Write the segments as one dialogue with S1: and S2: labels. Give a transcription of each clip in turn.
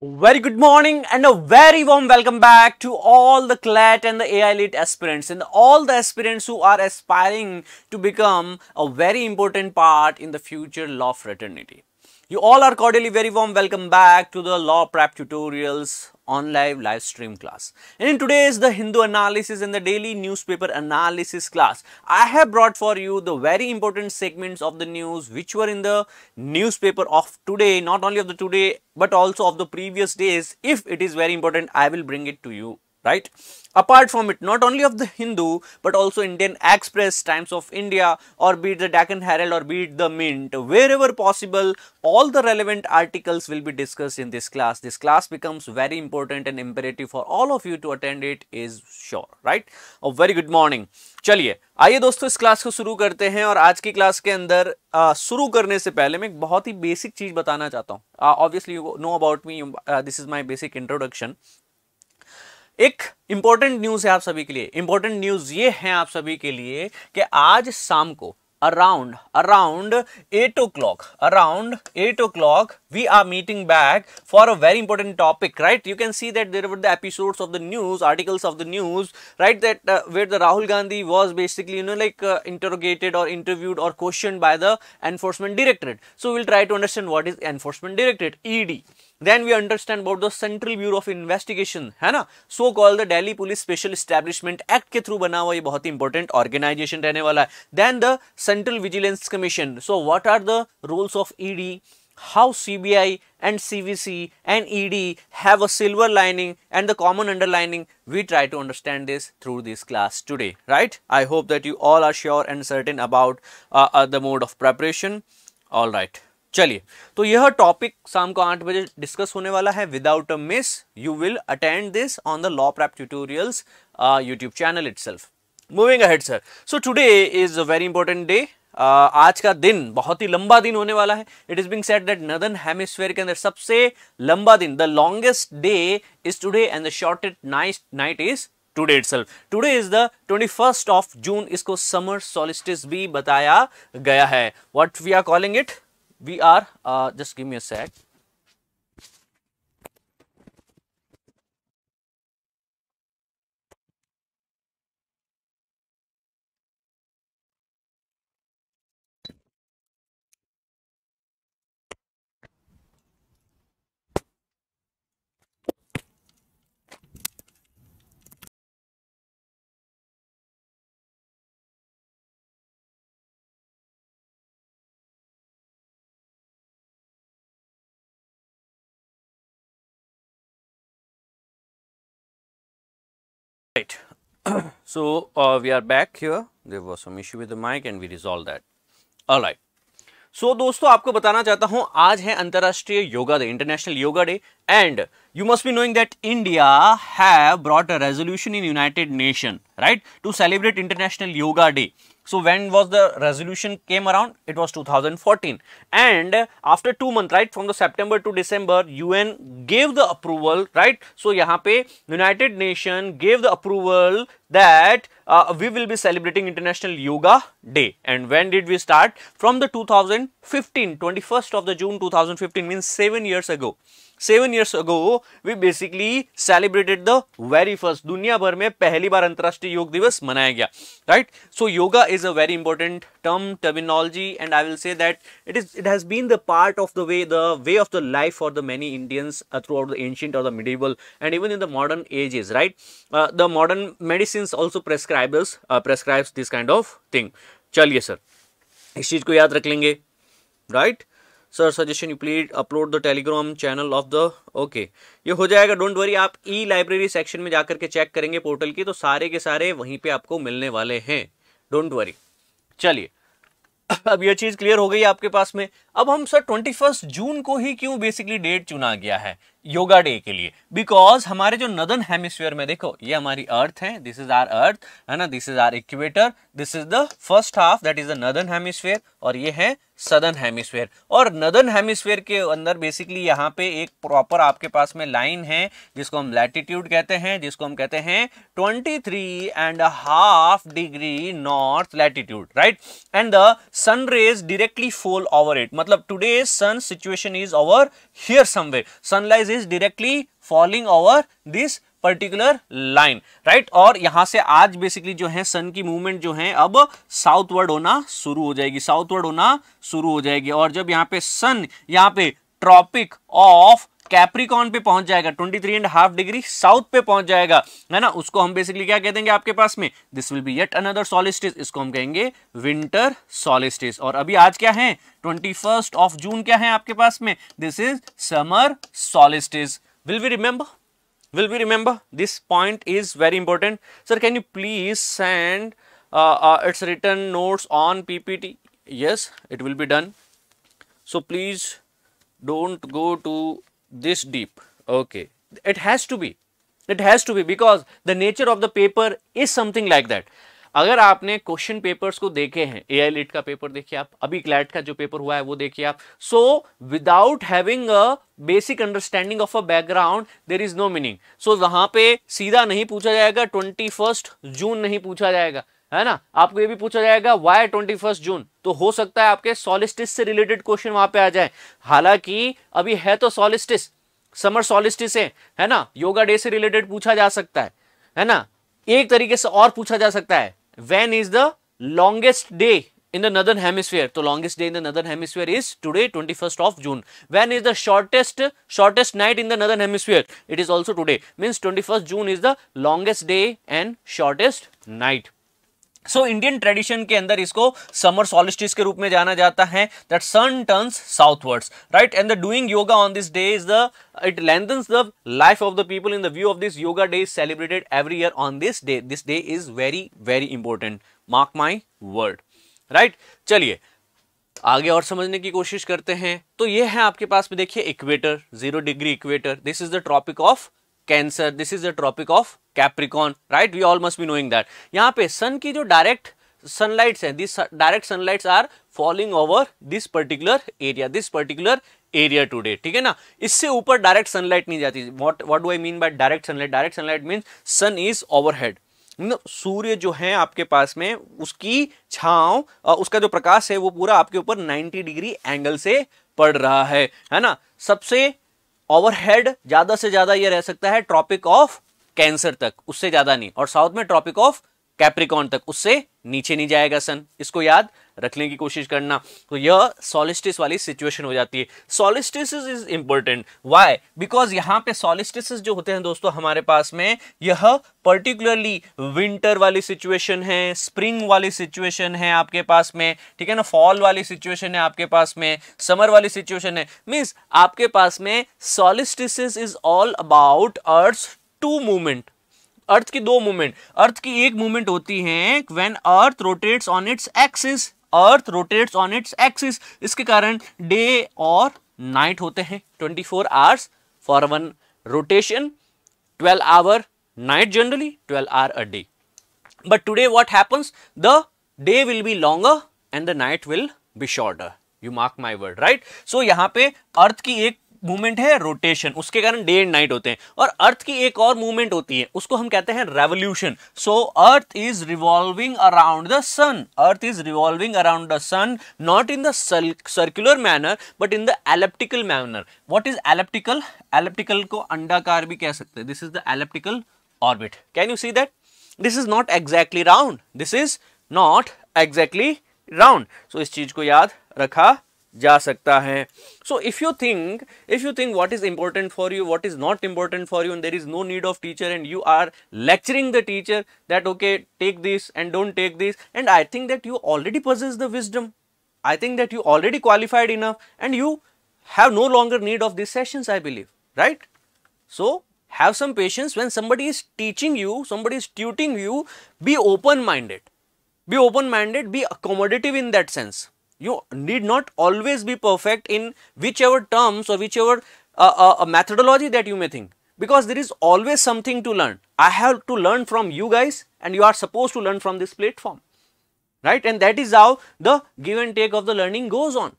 S1: Very good morning and a very warm welcome back to all the CLAT and the AI aspirants and all the aspirants who are aspiring to become a very important part in the future law fraternity. You all are cordially very warm welcome back to the Law Prep Tutorials on live live stream class. And in today's the Hindu analysis and the daily newspaper analysis class, I have brought for you the very important segments of the news which were in the newspaper of today, not only of the today but also of the previous days. If it is very important, I will bring it to you right apart from it not only of the hindu but also indian express times of india or be it the deccan herald or be it the mint wherever possible all the relevant articles will be discussed in this class this class becomes very important and imperative for all of you to attend it is sure right a very good morning चलिए आइए दोस्तों इस class को शुरू करते हैं और आज की क्लास के अंदर आ, शुरू करने से पहले मैं एक बहुत ही बेसिक चीज बताना चाहता हूँ obviously you know about me this is my basic introduction एक इंपॉर्टेंट न्यूज है आप सभी के लिए इंपॉर्टेंट न्यूज ये है आप सभी के लिए कि आज शाम को around around eight o'clock around eight o'clock we are meeting back for a very important topic right you can see that there were the episode of the news articles of the news right that were the Rahul Gandhi was basically you know like interrogated और interviewed और question by the enforcement directorate so will try to understand what is enforcement directorate ED then we understand about the Central Bureau of Investigation, है ना? So called the Delhi Police Special Establishment Act के through बना हुआ ये बहुत ही important organisation रहने वाला Then the Central Vigilance Commission. So what are the roles of ED? How CBI and CVC and ED have a silver lining and the common underlining? We try to understand this through this class today, right? I hope that you all are sure and certain about uh, uh, the mode of preparation. All right. चलिए तो यह topic शाम को आठ बजे discuss होने वाला है without a miss you will attend this on the law prep tutorials YouTube channel itself moving ahead sir so today is a very important day आज का दिन बहुत ही लंबा दिन होने वाला है it is being set that northern hemisphere के अंदर सबसे लंबा दिन the longest day is today and the shortest night night is today self today is the twenty first of June इसको समर सोलिस्टिस भी बताया गया है what we are calling it we are uh, just give me a sec Right. so, uh, we are back here. There was some issue with the mic and we resolved that. All right. So so, दोस्तों आपको बताना चाहता हूं आज है अंतरराष्ट्रीय yoga day international yoga day and you must be knowing that India have brought a resolution in United Nation right to celebrate international yoga day So when was the resolution came around? It was 2014. And after two months, right, from the September to December, UN gave the approval, right? So यहाँ United Nation gave the approval that uh, we will be celebrating International Yoga Day. And when did we start? From the 2015, 21st of the June 2015 means 7 years ago. 7 years ago, we basically celebrated the very first. Dunya bhar mein pehli baar Antarashtriya Yoga Divas manaya gaya, right? So, yoga is a very important term terminology and i will say that it is it has been the part of the way the way of the life for the many indians uh, throughout the ancient or the medieval and even in the modern ages right uh, the modern medicines also prescribes uh, prescribes this kind of thing chaliye sir is cheez ko yaad rakh lenge right sir suggestion you please upload the Telegram channel of the okay ये हो जाएगा don't worry आप ई library section में जाकर के check करेंगे portal की तो सारे के सारे वहीं पे आपको मिलने वाले हैं डोंट वरी चलिए अब यह चीज क्लियर हो गई आपके पास में अब हम सर ट्वेंटी फर्स्ट जून को ही क्यों बेसिकली डेट चुना गया है योगा डे के लिए बिकॉज हमारे जो नदन हेमिस्फीयर में देखो ये हमारी अर्थ है दिस इज आर अर्थ है ना this is our equator this is the first half that is the northern hemisphere और ये है सदर्न हेमिसफेयर और नदर्न हेमिस्फेयर के अंदर बेसिकली यहाँ पे एक प्रॉपर आपके पास में लाइन है जिसको हम लैटिट्यूड कहते हैं जिसको हम कहते हैं twenty three and half degree north latitude right and the sun rays directly fall over it मतलब today sun situation is over here somewhere sunrays is directly falling over this particular line right और यहां से आज basically जो है सन की movement जो है अब साउथवर्ड होना शुरू हो जाएगी साउथवर्ड होना शुरू हो जाएगी और जब यहाँ पे सन यहां पे ट्रॉपिक ऑफ कैप्रिकॉन पे पहुंच जाएगा 23 एंड हाफ डिग्री साउथ पे पहुंच जाएगा है ना उसको हम बेसिकली क्या कह देंगे आपके पास में this will be yet another solstice इसको हम कहेंगे विंटर सॉलिस्टिस और अभी आज क्या है ट्वेंटी ऑफ जून क्या है आपके पास में this is summer solstice will we remember will we remember this point is very important sir can you please send uh, uh, its written notes on ppt yes it will be done so please don't go to this deep okay it has to be it has to be because the nature of the paper is something like that अगर आपने question papers को देखे हैं ए आई का paper देखिए आप अभी CLAT का जो पेपर हुआ है वो देखिए आप so without having a basic understanding of a background there is no meaning so वहां पे सीधा नहीं पूछा जाएगा ट्वेंटी फर्स्ट जून नहीं पूछा जाएगा है ना आपको ये भी पूछा जाएगा वाई ट्वेंटी फर्स्ट जून तो हो सकता है आपके सोलिस्टिस से रिलेटेड क्वेश्चन वहां पे आ जाए हालांकि अभी है तो सोलिस्टिस समर सोलिस्टिस है है ना योगा डे से रिलेटेड पूछा जा सकता है है ना एक तरीके से और पूछा जा सकता है when is the longest day in the northern hemisphere so longest day in the northern hemisphere is today 21st of june when is the shortest shortest night in the northern hemisphere it is also today means 21st june is the longest day and shortest night so Indian tradition के अंदर इसको summer solstice के रूप में जाना जाता है that sun turns southwards right and the doing yoga on this day is the it lengthens the life of the people in the view of this yoga day is celebrated every year on this day this day is very very important mark my word right चलिए आगे और समझने की कोशिश करते हैं तो ये है आपके पास में देखिए equator zero degree equator this is the tropic of Cancer this is the tropic of Capricorn right we all must be knowing that यहाँ पे सन की जो डायरेक्ट सनलाइट्स हैं this direct sunlights are falling over this particular area this particular area today ठीक है ना इससे ऊपर डायरेक्ट सनलाइट नहीं जाती what what do I mean by direct sunlight direct sunlight mean sun is overhead सूर्य जो है आपके पास में उसकी छाव उसका जो प्रकाश है वो पूरा आपके ऊपर 90 डिग्री एंगल से पड़ रहा है है ना सबसे ओवरहेड ज्यादा से ज्यादा ये रह सकता है ट्रॉपिक ऑफ कैंसर तक उससे ज्यादा नहीं और साउथ में ट्रॉपिक ऑफ कैप्रिकॉन तक उससे नीचे नहीं जाएगा सन इसको याद रखने की कोशिश करना तो यह सोलिस्टिस वाली सिचुएशन हो जाती है solstice is important why because यहाँ पे सोलिस्टिस जो होते हैं दोस्तों हमारे पास में यह पर्टिकुलरली विंटर वाली सिचुएशन है स्प्रिंग वाली सिचुएशन है आपके पास में ठीक है ना फॉल वाली सिचुएशन है आपके पास में समर वाली सिचुएशन है मीन्स आपके पास में solstice is all about earth two movement earth की दो मूवमेंट अर्थ की एक मूवमेंट होती है when earth rotates on its axis earth rotates on its axis इसके कारण डे और नाइट होते हैं 24 four hours for one rotation twelve hour night generally twelve hour a day but today what happens the day will be longer and the night will be shorter you mark my word right so यहां पे अर्थ की एक movement है rotation उसके कारण day and night होते हैं और अर्थ की एक और मूवमेंट होती है उसको हम कहते हैं revolution so earth is revolving around the sun earth is revolving around the sun not in the circular manner but in the elliptical manner what is elliptical elliptical को अंडाकार भी कह सकते हैं this is the elliptical orbit can you see that this is not exactly round this is not exactly round so इस चीज को याद रखा जा सकता है so if you think if you think what is important for you what is not important for you and there is no need of teacher and you are lecturing the teacher that okay take this and don't take this and I think that you already possess the wisdom I think that you already qualified enough and you have no longer need of this sessions I believe right so have some patience when somebody is teaching you somebody is tutoring you be open minded be open minded be accommodative in that sense you need not always be perfect in whichever terms or whichever uh, uh, methodology that you may think because there is always something to learn. I have to learn from you guys and you are supposed to learn from this platform, right? And that is how the give and take of the learning goes on.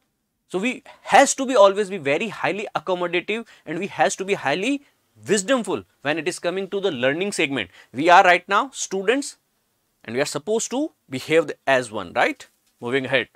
S1: So we has to be always be very highly accommodative and we has to be highly wisdomful when it is coming to the learning segment. We are right now students and we are supposed to behave as one, right? Moving ahead.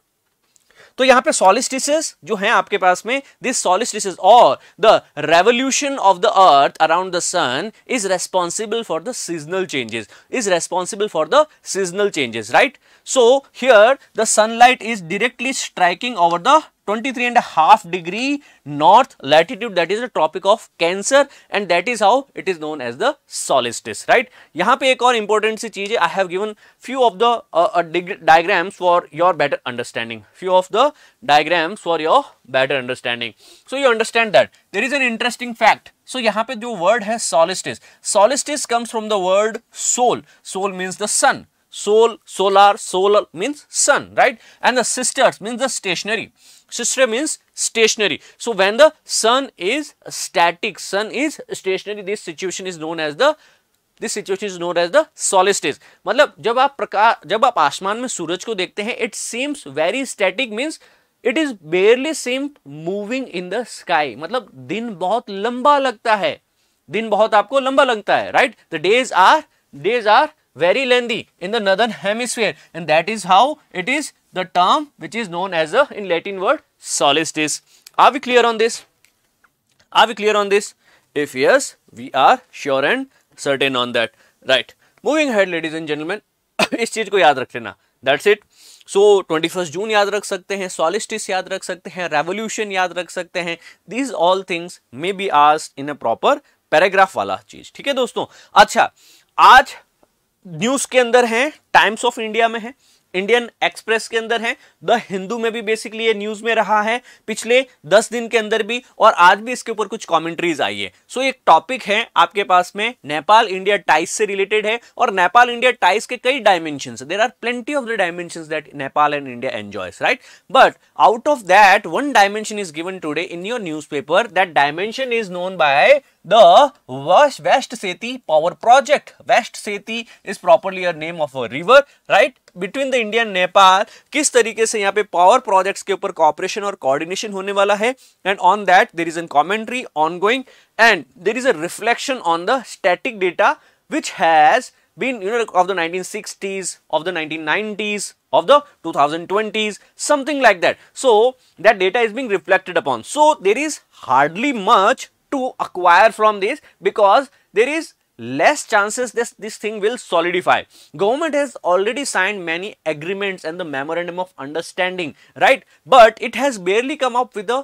S1: तो यहां पे solstice जो है आपके पास में this solstice और the revolution of the earth around the sun is responsible for the seasonal changes is responsible for the seasonal changes right so here the sunlight is directly striking over the 23 and a half degree north latitude that is the tropic of cancer and that is how it is known as the solstice right yahan pe ek aur important si cheez hai i have given few of the uh, uh, diagrams for your better understanding few of the diagrams for your better understanding so you understand that there is an interesting fact so, यहाँ पे word word solstice. Solstice comes from the word word Sol means the sun. Sol solar solar means sun right and the sisters means the stationary sister means stationary so when the sun is static sun is stationary this situation is known as the this situation is known as the solstice मतलब जब आप प्रकाश जब आप आसमान में सूरज को देखते हैं it seems very static means it is barely same moving in the sky मतलब दिन बहुत लंबा लगता है दिन बहुत आपको लंबा लगता है right the days are days are very lengthy in the northern hemisphere and that is how it is the term which is known as a in Latin word solstice. Are we clear on this? Are we clear on this? If yes, we are sure and certain on that. Right. Moving ahead ladies and gentlemen, is cheez ko yaad rakh lena that's it so twenty first June याद रख सकते हैं solstice याद रख सकते हैं revolution याद रख सकते हैं these all things may be asked in a proper paragraph वाला चीज ठीक है दोस्तों अच्छा आज न्यूज़ के अंदर हैं टाइम्स ऑफ इंडिया में है इंडियन एक्सप्रेस के अंदर है द हिंदू में भी बेसिकली ये न्यूज में रहा है पिछले दस दिन के अंदर भी और आज भी इसके ऊपर कुछ कमेंट्रीज आई है सो so, एक टॉपिक है आपके पास में नेपाल इंडिया टाइस से रिलेटेड है और नेपाल इंडिया टाइस के कई dimension there are plenty of the dimension that Nepal and India enjoys right but out of that one dimension is given today in your newspaper that dimension is known by west Seti power project west Seti is properly name of a river right between the India and Nepal किस तरीके से यहाँ पे power projects के ऊपर corporation और coordination होने वाला है and on that there is an commentary on going and there is a reflection on the static data which has been you know of the nineteen of the nineteen of the 2020s something like that so that data is being reflected upon so there is hardly much to acquire from this because there is less chances this this thing will solidify government has already signed many agreements and the memorandum of understanding right but it has barely come up with the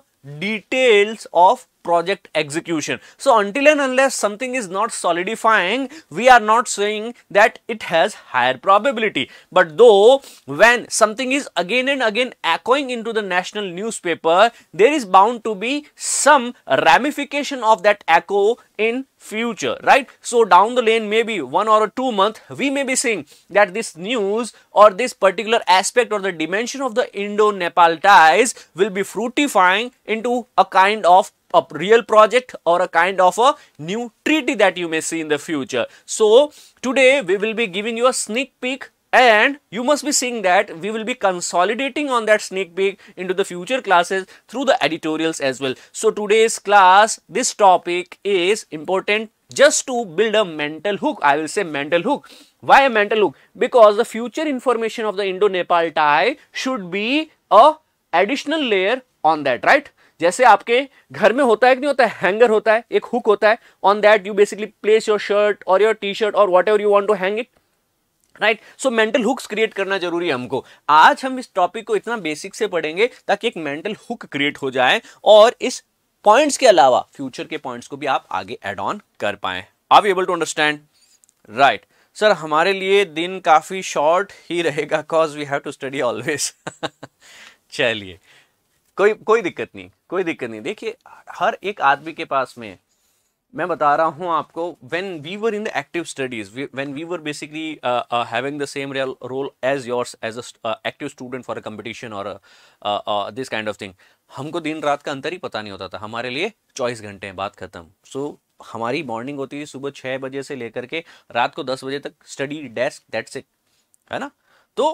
S1: details of project execution. So until and unless something is not solidifying, we are not saying that it has higher probability. But though when something is again and again echoing into the national newspaper, there is bound to be some ramification of that echo in future right so down the lane maybe one or two month we may be seeing that this news or this particular aspect or the dimension of the indo-nepal ties will be fructifying into a kind of a real project or a kind of a new treaty that you may see in the future. So today we will be giving you a sneak peek and you must be seeing that we will be consolidating on that sneak peek into the future classes through the editorials as well. So today's class, this topic is important just to build a mental hook. I will say mental hook. Why a mental hook? Because the future information of the Indo-Nepal tie should be a additional layer on that, right? जैसे आपके घर में होता है कि नहीं होता है हैंगर होता है एक हुक होता है on that you basically place your shirt और योर टी शर्ट और whatever you want to hang it right so mental hooks create करना जरूरी है हमको आज हम इस टॉपिक को इतना बेसिक से पढ़ेंगे ताकि एक मेंटल हुक क्रिएट हो जाए और इस पॉइंट्स के अलावा फ्यूचर के पॉइंट्स को भी आप आगे एड ऑन कर पाए आप able to understand right sir हमारे लिए दिन काफ़ी शॉर्ट ही रहेगा cause we have to study always चलिए कोई कोई दिक्कत नहीं कोई दिक्कत नहीं देखिए हर एक आदमी के पास में मैं बता रहा हूँ आपको when we were in the active studies when we were basically having the same real role as yours as a active student for a competition और दिस काइंड ऑफ थिंग हमको दिन रात का अंतर ही पता नहीं होता था हमारे लिए चौबीस घंटे हैं बात खत्म सो so, हमारी मॉर्निंग होती थी सुबह छः बजे से लेकर के रात को दस बजे तक स्टडी डेस्क दैट्स इट है ना तो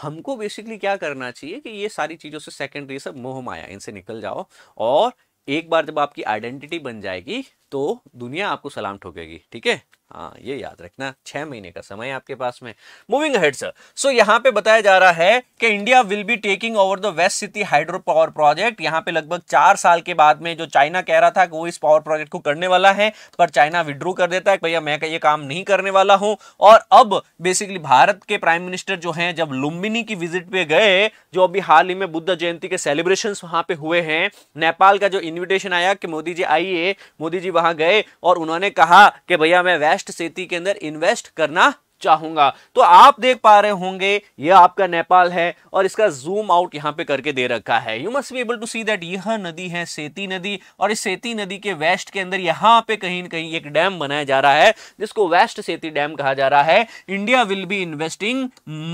S1: हमको बेसिकली क्या करना चाहिए कि ये सारी चीज़ों से सेकेंडरी सब मोह माया इनसे निकल जाओ और एक बार जब आपकी आइडेंटिटी बन जाएगी तो दुनिया आपको सलाम ठोकेगी ठीक है हाँ ये याद रखना छह महीने का समय आपके पास में मूविंग हेड सर सो यहाँ पे बताया जा रहा है कि India will be taking over the west Seti hydro power project यहाँ पे लगभग चार साल के बाद में जो चाइना कह रहा था कि वो इस पावर प्रोजेक्ट को करने वाला है पर चाइना विड्रू कर देता है भैया मैं ये काम नहीं करने वाला हूँ और अब बेसिकली भारत के प्राइम मिनिस्टर जो है जब लुम्बिनी की विजिट पे गए जो अभी हाल ही में बुद्ध जयंती के सेलिब्रेशन वहां पे हुए हैं नेपाल का जो इन्विटेशन आया कि मोदी जी आइए मोदी जी वहां वहां गए और उन्होंने कहा कि भैया मैं वेस्ट सेती के अंदर इन्वेस्ट करना चाहूंगा तो आप देख पा रहे होंगे ये आपका नेपाल है और इसका जूम आउट यहां पे करके दे रखा है you must be able to see that यह नदी है सेती नदी और इस सेती नदी के वेस्ट के अंदर यहां पे कहीं ना कहीं एक डैम बनाया जा रहा है जिसको वेस्ट सेती डैम कहा जा रहा है India will be investing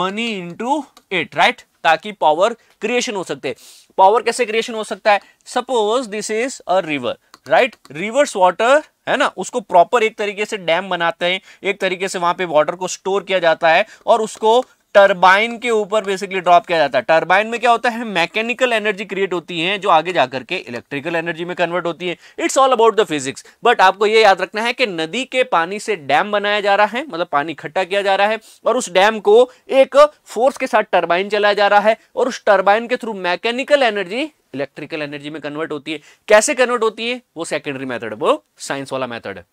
S1: money into it right ताकि पावर क्रिएशन हो सकते पावर कैसे क्रिएशन हो सकता है suppose this is a river right river's water है ना उसको प्रॉपर एक तरीके से डैम बनाते हैं एक तरीके से वहां पे वाटर को स्टोर किया जाता है और उसको टर्बाइन के ऊपर बेसिकली ड्रॉप किया जाता है टर्बाइन में क्या होता है मैकेनिकल एनर्जी क्रिएट होती है जो आगे जाकर के इलेक्ट्रिकल एनर्जी में कन्वर्ट होती है it's all about the physics but आपको यह याद रखना है कि नदी के पानी से डैम बनाया जा रहा है मतलब पानी इकट्ठा किया जा रहा है और उस डैम को एक फोर्स के साथ टर्बाइन चलाया जा रहा है और उस टर्बाइन के through mechanical energy electrical energy में कन्वर्ट होती है कैसे कन्वर्ट होती है वो सेकेंडरी मैथड वो साइंस वाला मैथड है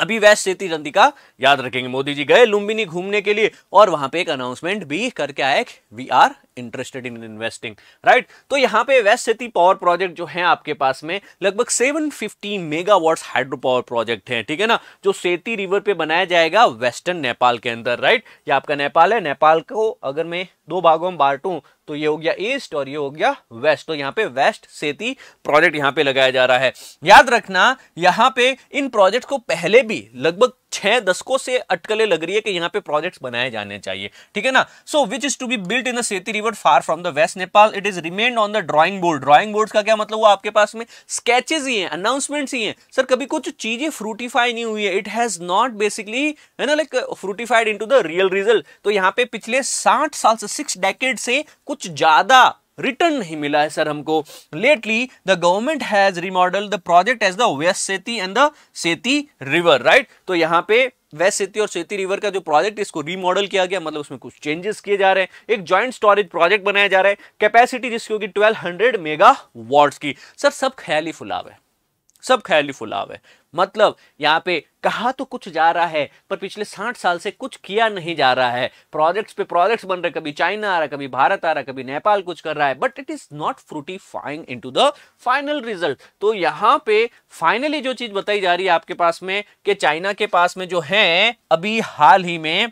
S1: अभी वैश्य जयंती का याद रखेंगे मोदी जी गए लुम्बिनी घूमने के लिए और वहां पे एक अनाउंसमेंट भी करके आए we are interested in investing right तो यहां पे वेस्ट सिटी पावर प्रोजेक्ट जो है आपके पास में लगभग 750 मेगावाट्स हाइड्रो पावर प्रोजेक्ट है ठीक है ना जो सेती रिवर पे बनाया जाएगा वेस्टर्न नेपाल के अंदर राइट ये आपका नेपाल है नेपाल को अगर मैं दो भागों में बांटू तो ये हो गया ईस्ट और ये हो गया वेस्ट तो यहाँ पे वेस्ट सेती प्रोजेक्ट यहाँ पे लगाया जा रहा है याद रखना यहाँ पे इन प्रोजेक्ट को पहले भी लगभग छह दशकों से अटकले लग रही है कि यहां पे प्रोजेक्ट्स बनाए जाने चाहिए ठीक है ना so which is to be built in the Seti river far from the west Nepal it is remained on the drawing board drawing board का क्या मतलब हुआ आपके पास में स्केचेस ही हैं अनाउंसमेंट्स ही हैं सर कभी कुछ चीजें फ्रूटिफाई नहीं हुई है इट हैज नॉट बेसिकली है ना like fruitified in the real result तो यहां पर पिछले साठ साल से सिक्स डेकेड से कुछ ज्यादा रिटर्न नहीं मिला है सर हमको lately the government has remodel the project as the west Seti and the Seti river right तो यहाँ पे वेस्ट सेती और सेती रिवर का जो प्रोजेक्ट इसको रिमॉडल किया गया मतलब उसमें कुछ चेंजेस किए जा रहे हैं एक जॉइंट स्टोरेज प्रोजेक्ट बनाया जा रहा है कैपेसिटी जिसकी होगी ट्वेल्व हंड्रेड मेगा वॉट्स की सर सब ख्याली फुलाव है सब ख्याली फुलाव है मतलब यहाँ पे कहा तो कुछ जा रहा है पर पिछले साठ साल से कुछ किया नहीं जा रहा है प्रोजेक्ट्स पे प्रोजेक्ट्स बन रहे कभी चाइना आ रहा कभी भारत आ रहा कभी नेपाल कुछ कर रहा है but it is not fruitifying in to the final result तो यहाँ पे फाइनली जो चीज बताई जा रही है आपके पास में कि चाइना के पास में जो है अभी हाल ही में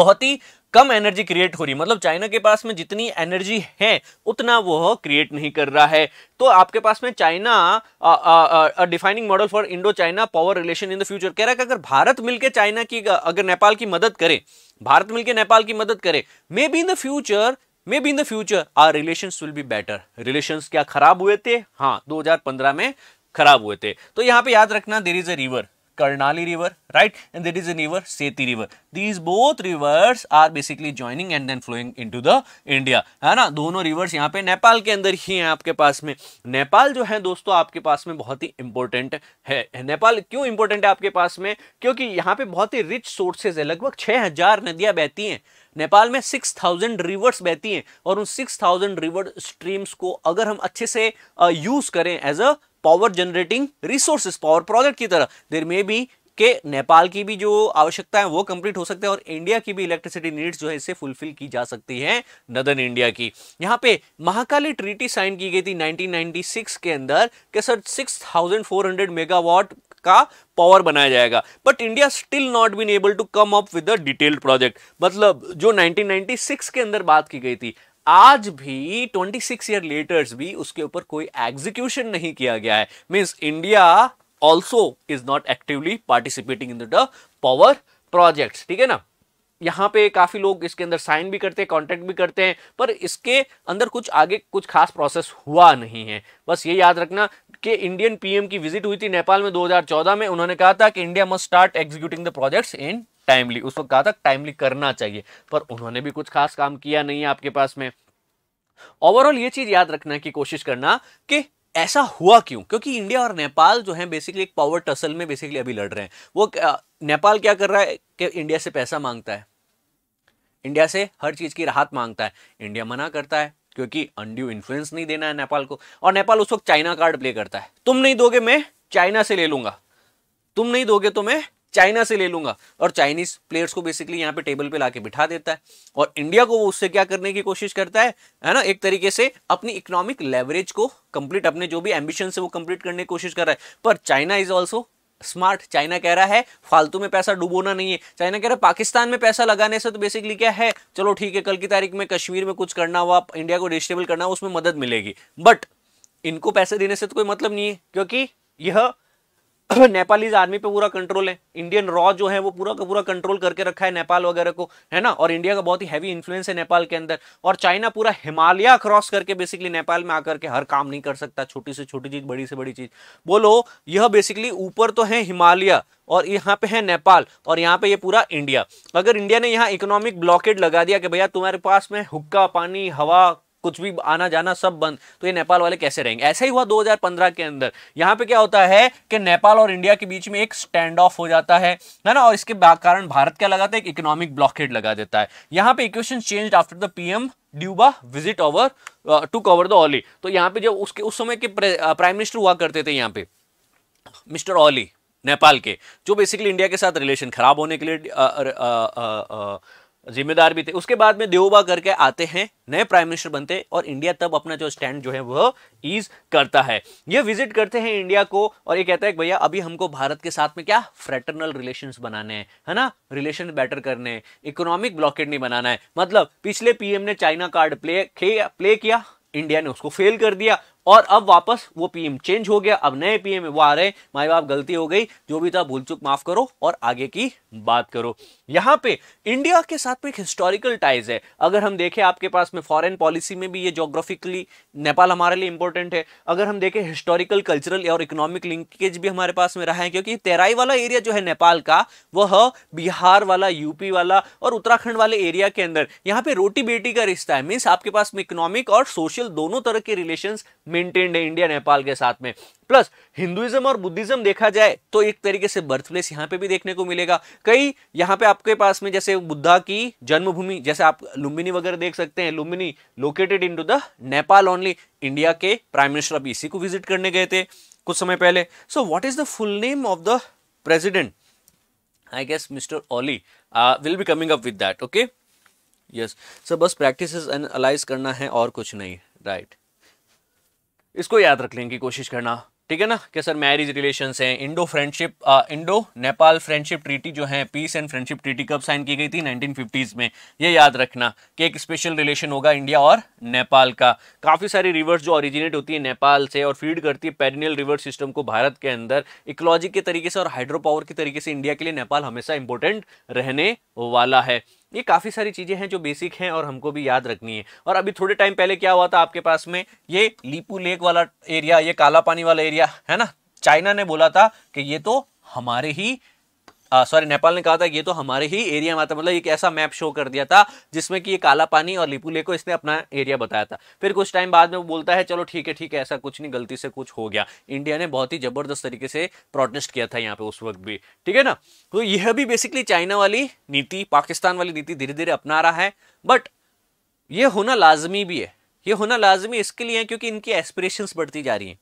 S1: बहुत ही कम एनर्जी क्रिएट हो रही मतलब चाइना के पास में जितनी एनर्जी है उतना वो क्रिएट नहीं कर रहा है तो आपके पास में China defining model for Indo China power relation in the future कह रहा है कि अगर भारत मिलकर चाइना की अगर नेपाल की मदद करे भारत मिलकर नेपाल की मदद करे maybe in the future maybe in the future our relation will be better relation क्या खराब हुए थे हाँ दो में खराब हुए थे तो यहाँ पे याद रखना there is a river Karnali river, right? And there is a river, Seti river. These both rivers are basically joining and then flowing into the India. है ना दोनों rivers यहाँ पे Nepal के अंदर ही हैं आपके पास में Nepal जो है दोस्तों आपके पास में बहुत ही important है Nepal क्यों important है आपके पास में क्योंकि यहाँ पे बहुत ही rich sources है लगभग 6000 नदियाँ बहती हैं नेपाल में 6000 रिवर्स बहती हैं और उन 6000 रिवर स्ट्रीम्स को अगर हम अच्छे से यूज़ करें as a power generating resources power project की तरह देर में भी के नेपाल की भी जो आवश्यकता है वो कंप्लीट हो सकता है और इंडिया की भी इलेक्ट्रिसिटी नीड्स जो है इससे फुलफिल की जा सकती है नदन इंडिया की यहाँ पे महाकाली ट्रीटी साइन की गई थी 1996 के अंदर के सर 6400 मेगावाट का पावर बनाया जाएगा but India still not been able to come up with detailed project मतलब जो 1996 के अंदर बात की गई थी आज भी 26 ईयर लेटर्स भी उसके ऊपर कोई एग्जीक्यूशन नहीं किया गया है means India also is not actively participating in the power project ठीक है ना यहाँ पे काफ़ी लोग इसके अंदर साइन भी करते हैं कॉन्टैक्ट भी करते हैं पर इसके अंदर कुछ आगे कुछ खास प्रोसेस हुआ नहीं है बस ये याद रखना कि इंडियन पीएम की विजिट हुई थी नेपाल में 2014 में उन्होंने कहा था कि India must start executing the projects in timely उस वक्त कहा था टाइमली करना चाहिए पर उन्होंने भी कुछ खास काम किया नहीं है आपके पास में ओवरऑल ये चीज याद रखने की कोशिश करना कि ऐसा हुआ क्यों क्योंकि इंडिया और नेपाल जो है बेसिकली एक पावर टसल में बेसिकली अभी लड़ रहे हैं वो नेपाल क्या कर रहा है कि इंडिया से पैसा मांगता है इंडिया से हर चीज़ की राहत मांगता है इंडिया मना करता है क्योंकि अंड्यू इन्फ्लुएंस नहीं देना है नेपाल को और नेपाल उस वक्त चाइना कार्ड प्ले करता है तुम नहीं दोगे मैं चाइना से ले लूंगा तुम नहीं दोगे तो मैं चाइना से ले लूंगा और चाइनीज प्लेयर्स को बेसिकली यहाँ पे टेबल पे लाके बिठा देता है और इंडिया को वो उससे क्या करने की कोशिश करता है है ना एक तरीके से अपनी इकोनॉमिक लेवरेज को कंप्लीट अपने जो भी एम्बिशन से वो कंप्लीट करने की कोशिश कर रहा है पर China is also smart China कह रहा है फालतू में पैसा डुबोना नहीं है चाइना कह रहा है पाकिस्तान में पैसा लगाने से तो बेसिकली क्या है चलो ठीक है कल की तारीख में कश्मीर में कुछ करना हुआ इंडिया को डिस्टेबल करना हुआ उसमें मदद मिलेगी बट इनको पैसे देने से तो कोई मतलब नहीं है क्योंकि यह नेपालीज आर्मी पे पूरा कंट्रोल है इंडियन रॉ जो है वो पूरा का पूरा कंट्रोल करके रखा है नेपाल वगैरह को है ना और इंडिया का बहुत ही हैवी इन्फ्लुएंस है नेपाल के अंदर और चाइना पूरा हिमालय क्रॉस करके बेसिकली नेपाल में आकर के हर काम नहीं कर सकता छोटी से छोटी चीज बड़ी से बड़ी चीज बोलो यह बेसिकली ऊपर तो है हिमालय और यहाँ पे है नेपाल और यहाँ पे ये पूरा इंडिया अगर इंडिया ने यहाँ इकोनॉमिक ब्लॉकेट लगा दिया कि भैया तुम्हारे पास में हुक्का पानी हवा कुछ भी आना जाना सब बंद तो ये नेपाल वाले कैसे रहेंगे ऐसा ही हुआ 2015 के अंदर यहाँ पे क्या होता है कि नेपाल और इंडिया के बीच में एक स्टैंड ऑफ हो जाता है है ना और इसके कारण भारत क्या लगाता है एक इकोनॉमिक ब्लॉकेट लगा देता है यहाँ पे equation change after the PM Deuba visit over to cover the Oli तो यहाँ पे जब उसके उस समय के प्राइम मिनिस्टर uh, हुआ करते थे यहाँ पे मिस्टर ऑली नेपाल के जो बेसिकली इंडिया के साथ रिलेशन खराब होने के लिए आ, आ, आ, जिम्मेदार भी थे उसके बाद में देवबा करके आते हैं नए प्राइम मिनिस्टर बनते और इंडिया तब अपना जो स्टैंड जो है वह ईज करता है ये विजिट करते हैं इंडिया को और ये कहता है भैया अभी हमको भारत के साथ में क्या फ्रेटरनल रिलेशंस बनाने हैं है ना रिलेशन बेटर करने हैं इकोनॉमिक ब्लॉकेट नहीं बनाना है मतलब पिछले पीएम ने चाइना कार्ड प्ले प्ले किया इंडिया ने उसको फेल कर दिया और अब वापस वो पीएम चेंज हो गया अब नए पीएम वो आ रहे माए बाप गलती हो गई जो भी था भूल चुक माफ करो और आगे की बात करो यहाँ पे इंडिया के साथ में एक हिस्टोरिकल टाइज है अगर हम देखें आपके पास में फॉरेन पॉलिसी में भी ये जोग्राफिकली नेपाल हमारे लिए इंपॉर्टेंट है अगर हम देखें हिस्टोरिकल कल्चरल और इकोनॉमिक लिंकेज भी हमारे पास में रहा है क्योंकि तेराई वाला एरिया जो है नेपाल का वह बिहार वाला यूपी वाला और उत्तराखंड वाले एरिया के अंदर यहाँ पे रोटी बेटी का रिश्ता है मीन्स आपके पास में इकोनॉमिक और सोशल दोनों तरह के रिलेशन मेंटेन्ड है इंडिया नेपाल के साथ में प्लस हिंदुइज्म और बुद्धिज्म देखा जाए तो एक तरीके से बर्थ प्लेस यहाँ पे भी देखने को मिलेगा कई यहाँ पे आपके पास में जैसे बुद्धा की जन्मभूमि जैसे आप लुम्बिनी वगैरह देख सकते हैं Lumbini located in to the Nepal only India के प्राइम मिनिस्टर अब इसी को विजिट करने गए थे कुछ समय पहले so what is the full name of the president I guess mister Oli will be coming up with that okay yes sir बस प्रैक्टिस एनालाइज करना है और कुछ नहीं राइट right. इसको याद रखने की कोशिश करना ठीक है ना कि सर मैरिज रिलेशन है Indo friendship Indo Nepal friendship treaty जो है पीस एंड फ्रेंडशिप ट्रीटी कब साइन की गई थी 1950s में ये याद रखना कि एक स्पेशल रिलेशन होगा इंडिया और नेपाल का काफ़ी सारी रिवर्स जो ओरिजिनेट होती है नेपाल से और फीड करती है पेरिनियल रिवर सिस्टम को भारत के अंदर इकोलॉजी के तरीके से और हाइड्रो पावर के तरीके से इंडिया के लिए नेपाल हमेशा इंपॉर्टेंट रहने वाला है ये काफ़ी सारी चीज़ें हैं जो बेसिक हैं और हमको भी याद रखनी है और अभी थोड़े टाइम पहले क्या हुआ था आपके पास में ये लीपू लेक वाला एरिया ये काला पानी वाला एरिया है ना चाइना ने बोला था कि ये तो हमारे ही सॉरी नेपाल ने कहा था ये तो हमारे ही एरिया में आता मतलब एक ऐसा मैप शो कर दिया था जिसमें कि ये काला पानी और लिपू लेक को इसने अपना एरिया बताया था फिर कुछ टाइम बाद में वो बोलता है चलो ठीक है ठीक है ऐसा कुछ नहीं गलती से कुछ हो गया इंडिया ने बहुत ही जबरदस्त तरीके से प्रोटेस्ट किया था यहाँ पे उस वक्त भी ठीक है ना तो यह भी बेसिकली चाइना वाली नीति पाकिस्तान वाली नीति धीरे धीरे अपना रहा है बट ये होना लाजमी भी है ये होना लाजमी इसके लिए है क्योंकि इनकी एस्पिरेशंस बढ़ती जा रही हैं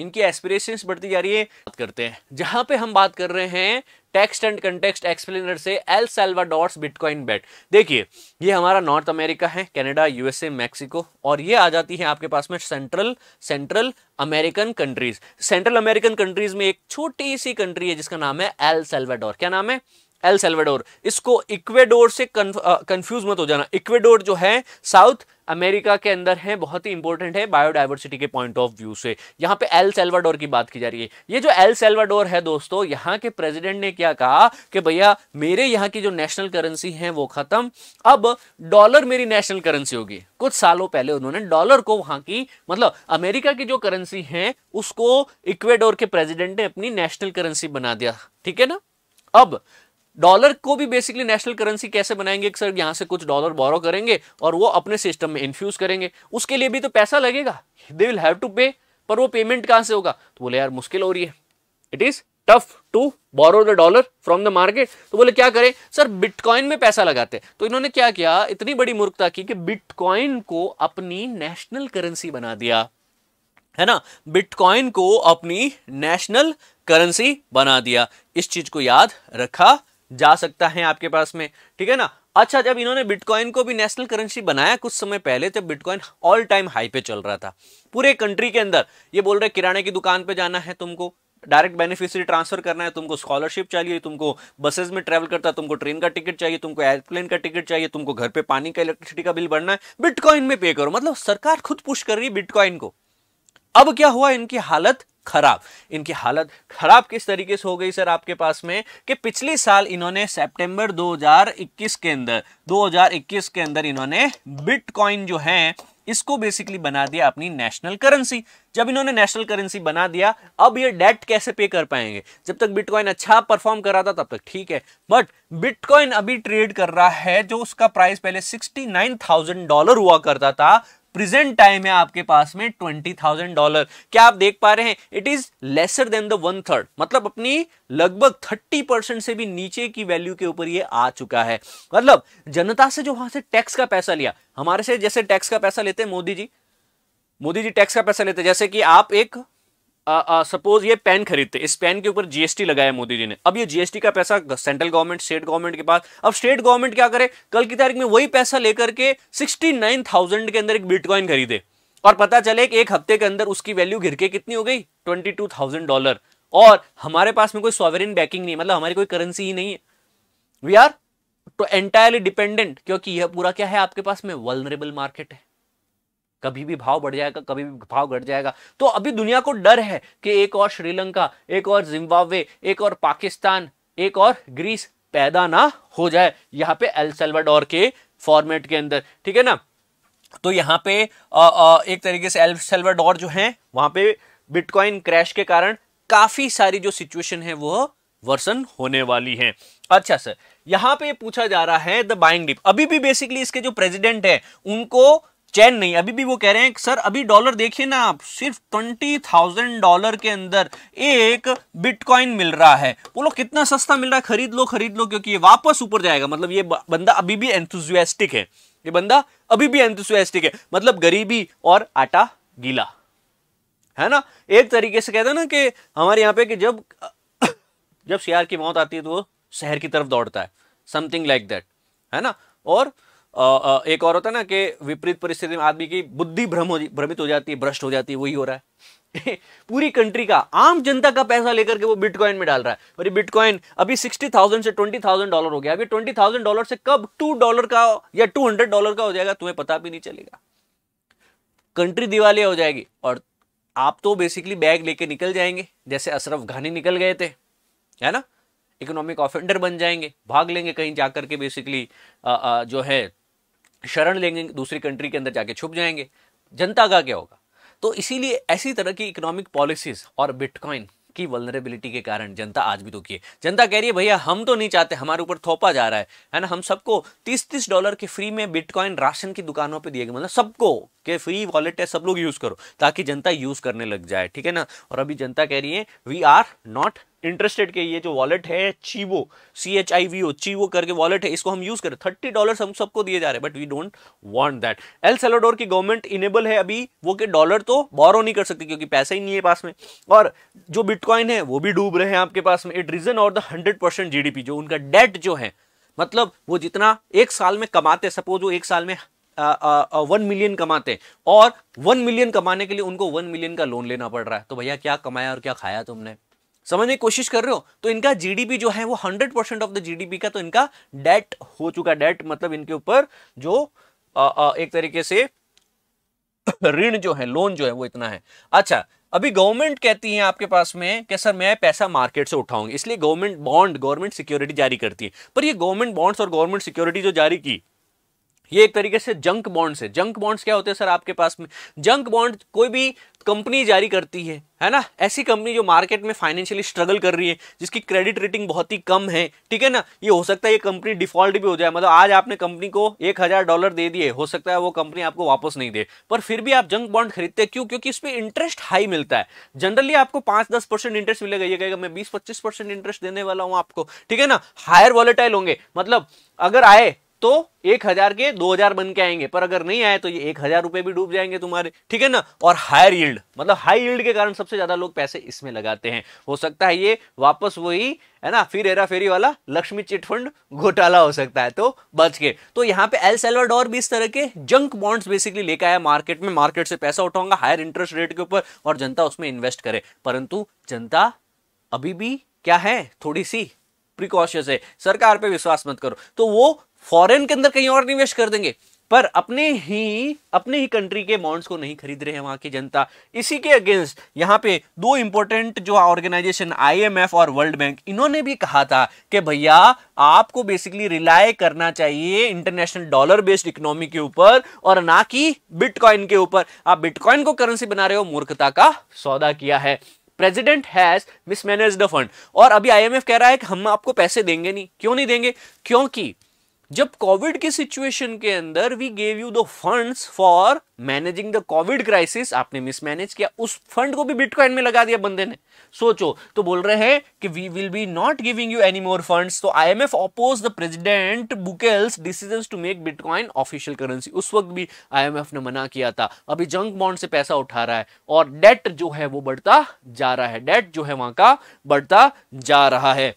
S1: इनकी एस्पिरेशंस बढ़ती जा रही है बात करते हैं जहां पे हम बात कर रहे हैं टेक्स्ट एंड कंटेक्स्ट एक्सप्लेनर से एल डॉट्स बिटकॉइन बेट देखिए ये हमारा नॉर्थ अमेरिका है कनाडा यूएसए मैक्सिको और ये आ जाती है आपके पास में central central American countries central American countries में एक छोटी सी कंट्री है जिसका नाम है एल सेल्वाडोर क्या नाम है एल सेल्वाडोर इसको इक्वेडोर से कंफ्यूज मत हो जाना इक्वेडोर जो है साउथ अमेरिका के अंदर है बहुत ही इंपॉर्टेंट है बायोडाइवर्सिटी के पॉइंट ऑफ व्यू से यहाँ पे एल सेल्वाडोर की बात की जा रही है ये जो एल सेल्वाडोर है दोस्तों यहाँ के प्रेसिडेंट ने क्या कहा कि भैया मेरे यहाँ की जो नेशनल करेंसी है वो खत्म अब डॉलर मेरी नेशनल करेंसी होगी कुछ सालों पहले उन्होंने डॉलर को वहां की मतलब अमेरिका की जो करेंसी है उसको इक्वेडोर के प्रेसिडेंट ने अपनी नेशनल करेंसी बना दिया ठीक है ना अब डॉलर को भी बेसिकली नेशनल करेंसी कैसे बनाएंगे सर यहां से कुछ डॉलर बोरो करेंगे और वो अपने सिस्टम में इन्फ्यूज करेंगे उसके लिए भी तो पैसा लगेगा दे विल हैव टू पे पर वो पेमेंट कहां से होगा तो बोले यार मुश्किल हो रही है it is tough to borrow the dollar from the market तो बोले क्या करें सर बिटकॉइन में पैसा लगाते तो इन्होंने क्या किया इतनी बड़ी मूर्खता की कि बिटकॉइन को अपनी नेशनल करेंसी बना दिया है ना बिटकॉइन को अपनी नेशनल करेंसी बना दिया इस चीज को याद रखा जा सकता है आपके पास में ठीक है ना अच्छा जब इन्होंने बिटकॉइन को भी नेशनल करेंसी बनाया कुछ समय पहले जब बिटकॉइन ऑल टाइम हाई पे चल रहा था पूरे कंट्री के अंदर ये बोल रहे किराने की दुकान पे जाना है तुमको डायरेक्ट बेनिफिशियरी ट्रांसफर करना है तुमको स्कॉलरशिप चाहिए तुमको बसेस में ट्रेवल करता है तुमको ट्रेन का टिकट चाहिए तुमको एयरप्लेन का टिकट चाहिए तुमको घर पे पानी का इलेक्ट्रिसिटी का बिल भरना है बिटकॉइन में पे करो मतलब सरकार खुद पुश कर रही है बिटकॉइन को अब क्या हुआ इनकी हालत खराब इनकी हालत खराब किस तरीके से हो गई सर आपके पास में कि पिछले साल इन्होंने सितंबर 2021 के अंदर 2021 के अंदर इन्होंने बिटकॉइन जो है इसको बेसिकली बना दिया अपनी नेशनल करेंसी जब इन्होंने नेशनल करेंसी बना दिया अब ये डेट कैसे पे कर पाएंगे जब तक बिटकॉइन अच्छा परफॉर्म कर रहा था तब तक ठीक है बट बिटकॉइन अभी ट्रेड कर रहा है जो उसका प्राइस पहले 69,000 डॉलर हुआ करता था प्रेजेंट टाइम है आपके पास में ट्वेंटी थाउजेंड डॉलर क्या आप देख पा रहे हैं it is lesser than the one third मतलब अपनी लगभग थर्टी परसेंट से भी नीचे की वैल्यू के ऊपर ये आ चुका है मतलब जनता से जो वहां से टैक्स का पैसा लिया हमारे से जैसे टैक्स का पैसा लेते हैं मोदी जी मोदी जी टैक्स का पैसा लेते हैं जैसे कि आप एक सपोज ये पेन खरीदते इस पेन के ऊपर जीएसटी लगाया मोदी जी ने अब ये जीएसटी का पैसा सेंट्रल गवर्नमेंट स्टेट गवर्नमेंट के पास अब स्टेट गवर्नमेंट क्या करे कल की तारीख में वही पैसा लेकर के सिक्सटी नाइन थाउजेंड के अंदर एक बिटकॉइन खरीदे और पता चले कि एक हफ्ते के अंदर उसकी वैल्यू घिर के कितनी हो गई ट्वेंटी टू थाउजेंड डॉलर और हमारे पास में कोई सॉवरिन बैकिंग नहीं मतलब हमारी कोई करेंसी ही नहीं है we are too entirely dependent क्योंकि यह पूरा क्या है आपके पास में वलनरेबल मार्केट है कभी भी भाव बढ़ जाएगा कभी भी भाव घट जाएगा तो अभी दुनिया को डर है कि एक और श्रीलंका एक और जिम्बाब्वे एक और पाकिस्तान एक और ग्रीस पैदा ना हो जाए यहाँ पे एल सेल्वाडोर के फॉर्मेट के अंदर ठीक है ना तो यहाँ पे आ, आ, एक तरीके से एल सेल्वाडोर जो है वहां पे बिटकॉइन क्रैश के कारण काफ़ी सारी जो सिचुएशन है वो वर्सन होने वाली है अच्छा सर यहाँ पे पूछा जा रहा है द बाइंग डिप अभी भी बेसिकली इसके जो प्रेसिडेंट है उनको चैन नहीं अभी भी वो कह रहे हैं सर अभी डॉलर देखिए ना आप सिर्फ ट्वेंटी थाउजेंड डॉलर के अंदर एक बिटकॉइन मिल रहा है वो लोग कितना सस्ता मिल रहा है खरीद लो खरीद लो क्योंकि ये वापस ऊपर जाएगा मतलब ये बंदा अभी भी एंथुजियास्टिक है ये बंदा अभी भी एंथुजियास्टिक है मतलब गरीबी और आटा गीला है ना एक तरीके से कहते हैं ना कि हमारे यहाँ पे कि जब जब शेयर की मौत आती है तो वो शहर की तरफ दौड़ता है समथिंग लाइक दैट है ना और एक और होता है ना कि विपरीत परिस्थिति में आदमी की बुद्धि भ्रम भ्रमित हो जाती है भ्रष्ट हो जाती है वही हो रहा है पूरी कंट्री का आम जनता का पैसा लेकर के वो बिटकॉइन में डाल रहा है और ये बिटकॉइन अभी सिक्सटी थाउजेंड से ट्वेंटी थाउजेंड डॉलर हो गया अभी ट्वेंटी थाउजेंड डॉलर से कब टू डॉलर का या टू हंड्रेड डॉलर का हो जाएगा तुम्हें पता भी नहीं चलेगा कंट्री दिवालिया हो जाएगी और आप तो बेसिकली बैग लेके निकल जाएंगे जैसे अशरफ घानी निकल गए थे है ना इकोनॉमिक ऑफेंडर बन जाएंगे भाग लेंगे कहीं जाकर के बेसिकली आ, आ, जो है शरण लेंगे दूसरी कंट्री के अंदर जाके छुप जाएंगे जनता का क्या होगा तो इसीलिए ऐसी तरह की इकोनॉमिक पॉलिसीज और बिटकॉइन की वलनरेबिलिटी के कारण जनता आज भी दुखी है जनता कह रही है भैया हम तो नहीं चाहते हमारे ऊपर थोपा जा रहा है है ना हम सबको तीस तीस डॉलर के फ्री में बिटकॉइन राशन की दुकानों पर दिए गए मतलब सबको के फ्री वॉलेट है सब लोग यूज़ करो ताकि जनता यूज़ करने लग जाए ठीक है ना और अभी जनता कह रही है वी आर नॉट इंटरेस्टेड के ये जो वॉलेट है चीवो C H I V O चीवो करके वॉलेट है इसको हम यूज करें थर्टी डॉलर हम सबको दिए जा रहे हैं but we don't want that El Salvador की गवर्नमेंट इनेबल है अभी वो के डॉलर तो बोरो नहीं कर सकती क्योंकि पैसा ही नहीं है पास में और जो बिटकॉइन है वो भी डूब रहे हैं आपके पास में इट रीजन और द हंड्रेड परसेंट जी जो उनका डेट जो है मतलब वो जितना एक साल में कमाते सपोज वो एक साल में वन मिलियन कमाते हैं और वन मिलियन कमाने के लिए उनको वन मिलियन का लोन लेना पड़ रहा है तो भैया क्या कमाया और क्या खाया तुमने समझने की कोशिश कर रहे हो तो इनका जीडीपी जो है वो hundred percent of the GDP का तो इनका डेट हो चुका डेट मतलब इनके ऊपर जो आ, आ, एक तरीके से ऋण जो है लोन जो है वो इतना है अच्छा अभी गवर्नमेंट कहती है आपके पास में कि सर मैं पैसा मार्केट से उठाऊंगी इसलिए गवर्नमेंट बॉन्ड गवर्नमेंट सिक्योरिटी जारी करती है पर ये गवर्नमेंट बॉन्ड्स और गवर्नमेंट सिक्योरिटी जो जारी की ये एक तरीके से जंक बॉन्ड्स है जंक बॉन्ड्स क्या होते हैं सर आपके पास में जंक बॉन्ड कोई भी कंपनी जारी करती है है ना ऐसी कंपनी जो मार्केट में फाइनेंशियली स्ट्रगल कर रही है जिसकी क्रेडिट रेटिंग बहुत ही कम है ठीक है ना ये हो सकता है ये कंपनी डिफॉल्ट भी हो जाए मतलब आज आपने कंपनी को एक हज़ार डॉलर दे दिए हो सकता है वो कंपनी आपको वापस नहीं दे पर फिर भी आप जंक बॉन्ड खरीदते हैं क्यों क्योंकि इसमें इंटरेस्ट हाई मिलता है जनरली आपको पांच दस परसेंट इंटरेस्ट मिलेगा ये कहेगा मैं बीस पच्चीस परसेंट इंटरेस्ट देने वाला हूँ आपको ठीक है ना हायर वॉलेटाइल होंगे मतलब अगर आए तो एक हजार के दो हजार बन के आएंगे पर अगर नहीं आए तो ये एक हजार रुपए भी डूब जाएंगे तुम्हारे ठीक है ना और हायर यील्ड मतलब हाई यील्ड के कारण सबसे ज्यादा लोग पैसे इसमें लगाते हैं हो सकता है ये वापस वही है ना फिर हेरा फेरी वाला लक्ष्मी चिटफंड घोटाला हो सकता है तो बच के तो यहाँ पे एल सेल्वाडोर भी इस तरह के जंक बॉन्ड्स बेसिकली लेकर आया मार्केट में मार्केट से पैसा उठाऊंगा हायर इंटरेस्ट रेट के ऊपर और जनता उसमें इन्वेस्ट करे परंतु जनता अभी भी क्या है थोड़ी सी प्रिकॉशियस है सरकार पे विश्वास मत करो तो वो फॉरेन के अंदर कहीं और निवेश कर देंगे पर अपने ही अपने ही कंट्री के बॉन्ड्स को नहीं खरीद रहे हैं वहां की जनता इसी के अगेंस्ट यहाँ पे दो इंपॉर्टेंट जो ऑर्गेनाइजेशन आईएमएफ और वर्ल्ड बैंक इन्होंने भी कहा था कि भैया आपको बेसिकली रिलाय करना चाहिए इंटरनेशनल डॉलर बेस्ड इकोनॉमी के ऊपर और ना कि बिटकॉइन के ऊपर आप बिटकॉइन को करेंसी बना रहे हो मूर्खता का सौदा किया है president has mismanage the fund और अभी आईएमएफ कह रहा है कि हम आपको पैसे देंगे नहीं क्यों नहीं देंगे क्योंकि जब कोविड की सिचुएशन के अंदर we gave you the funds for managing the covid crisis आपने मिसमैनेज किया उस फंड को भी बिटकॉइन में लगा दिया बंदे ने सोचो तो बोल रहे हैं कि we will be not giving you any more funds तो IMF oppose the president Bukele's decisions to make bitcoin official currency उस वक्त भी आईएमएफ ने मना किया था अभी जंक बॉन्ड से पैसा उठा रहा है और डेट जो है वो बढ़ता जा रहा है डेट जो है वहां का बढ़ता जा रहा है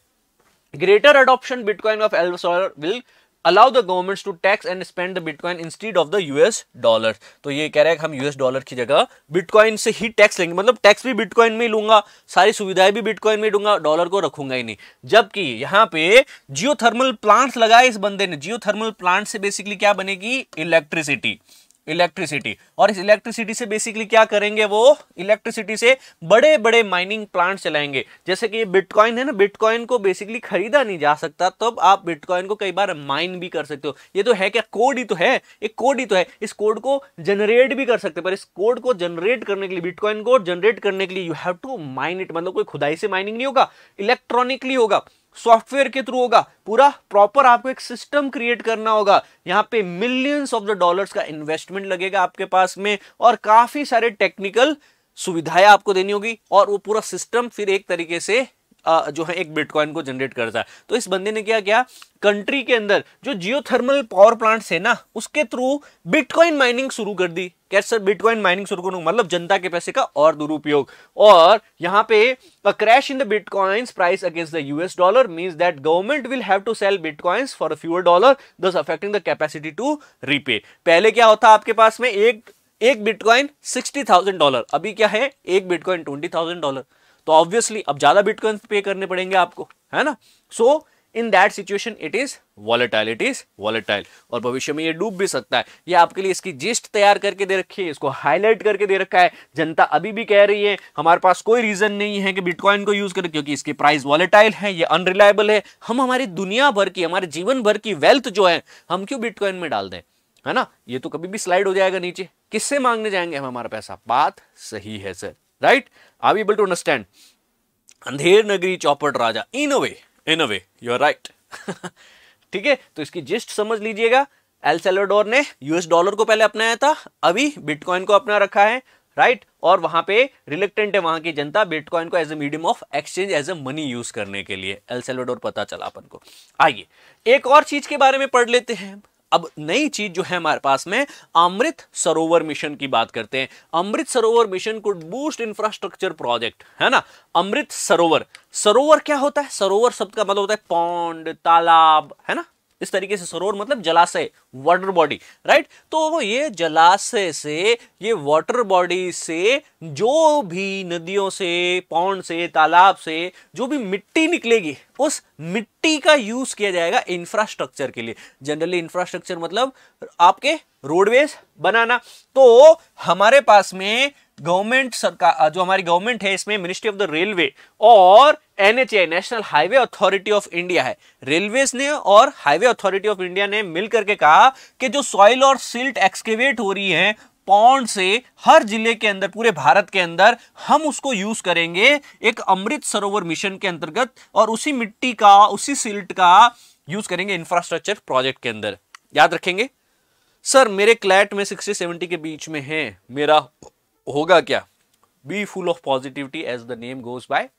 S1: greater adoption bitcoin of el will allow the governments to tax and spend the bitcoin instead of the US dollar तो ये कह रहा है कि हम यूएस डॉलर की जगह बिटकॉइन से ही टैक्स लेंगे मतलब टैक्स भी बिटकॉइन में ही लूंगा सारी सुविधाएं भी बिटकॉइन में लूंगा डॉलर को रखूंगा ही नहीं जबकि यहाँ पे जियो थर्मल प्लांट्स लगाए इस बंदे ने जियो थर्मल प्लांट से बेसिकली क्या बनेगी इलेक्ट्रिसिटी इलेक्ट्रिसिटी और इस इलेक्ट्रिसिटी से बेसिकली क्या करेंगे वो इलेक्ट्रिसिटी से बड़े बड़े माइनिंग प्लांट चलाएंगे जैसे कि ये बिटकॉइन है ना बिटकॉइन को बेसिकली खरीदा नहीं जा सकता तब तो आप बिटकॉइन को कई बार माइन भी कर सकते हो ये तो है क्या कोड ही तो है एक कोड ही तो है इस कोड को जनरेट भी कर सकते पर इस कोड को जनरेट करने के लिए बिटकॉइन को जनरेट करने के लिए you have to mine it मतलब कोई खुदाई से माइनिंग नहीं होगा इलेक्ट्रॉनिकली होगा सॉफ्टवेयर के थ्रू होगा पूरा प्रॉपर आपको एक सिस्टम क्रिएट करना होगा यहाँ पे मिलियंस ऑफ द डॉलर्स का इन्वेस्टमेंट लगेगा आपके पास में और काफी सारे टेक्निकल सुविधाएं आपको देनी होगी और वो पूरा सिस्टम फिर एक तरीके से जो है एक बिटकॉइन को जनरेट करता है तो इस बंदे ने क्या किया कंट्री के अंदर जो जियोथर्मल पावर प्लांट है ना उसके थ्रू बिटकॉइन माइनिंग शुरू कर दी कैसे बिटकॉइन माइनिंग शुरू करूँ मतलब जनता के पैसे का और दुरुपयोग और यहाँ पे a crash in the bitcoins price against the US dollar means that government will have to sell bitcoins for fewer dollar thus affecting the capacity to repay पहले क्या होता आपके पास में एक एक बिटकॉइन सिक्सटी थाउजेंड डॉलर अभी क्या है एक बिटकॉइन ट्वेंटी थाउजेंड डॉलर तो ऑब्वियसली अब ज़्यादा बिटकॉइन पे करने पड़ेंगे आपको है ना so in that situation it is volatile it is volatile और भविष्य में ये डूब भी सकता है ये आपके लिए इसकी जिस्ट तैयार करके दे रखी है इसको हाईलाइट करके दे रखा है जनता अभी भी कह रही है हमारे पास कोई रीजन नहीं है कि बिटकॉइन को यूज करें क्योंकि इसकी प्राइस वॉलेटाइल है ये अनरिलायबल है हम हमारी दुनिया भर की हमारे जीवन भर की वेल्थ जो है हम क्यों बिटकॉइन में डाल दें है ना ये तो कभी भी स्लाइड हो जाएगा नीचे किससे मांगने जाएंगे हम हमारा पैसा बात सही है sir right are we able to understand अंधेर नगरी चौपट राजा in a way in a way you are right ठीक है तो इसकी जिस्ट समझ लीजिएगा एल सेलोडोर ने यूएस डॉलर को पहले अपनाया था अभी बिटकॉइन को अपना रखा है राइट right? और वहां पे रिलेक्टेंट है वहां की जनता बिटकॉइन को as a medium of exchange as a money use करने के लिए एल सेलोडोर पता चला अपन को आइए एक और चीज के बारे में पढ़ लेते हैं अब नई चीज जो है हमारे पास में अमृत सरोवर मिशन की बात करते हैं Amrit Sarovar mission could boost infrastructure project है ना अमृत सरोवर सरोवर क्या होता है सरोवर शब्द का मतलब होता है पौंड तालाब है ना इस तरीके से सरोवर मतलब जलाशय वाटर बॉडी राइट तो ये जलाशय से ये वाटर बॉडी से जो भी नदियों से पौंड से तालाब से जो भी मिट्टी निकलेगी उस मिट्टी का यूज किया जाएगा इंफ्रास्ट्रक्चर के लिए जनरली इंफ्रास्ट्रक्चर मतलब आपके रोडवेज बनाना तो हमारे पास में गवर्नमेंट सरकार जो हमारी गवर्नमेंट है इसमें मिनिस्ट्री ऑफ द रेलवे और NHA national highway authority of India है रेलवे ने और हाईवे अथॉरिटी ऑफ इंडिया ने मिलकर के कहा कि जो सॉइल और सिल्ट एक्सकेवेट हो रही है पौंड से हर जिले के अंदर पूरे भारत के अंदर हम उसको यूज करेंगे एक अमृत सरोवर मिशन के अंतर्गत और उसी मिट्टी का उसी सिल्ट का यूज करेंगे इंफ्रास्ट्रक्चर प्रोजेक्ट के अंदर याद रखेंगे सर मेरे क्लैट में सिक्सटी सेवेंटी के बीच में है मेरा होगा क्या be full of positivity as the name goes by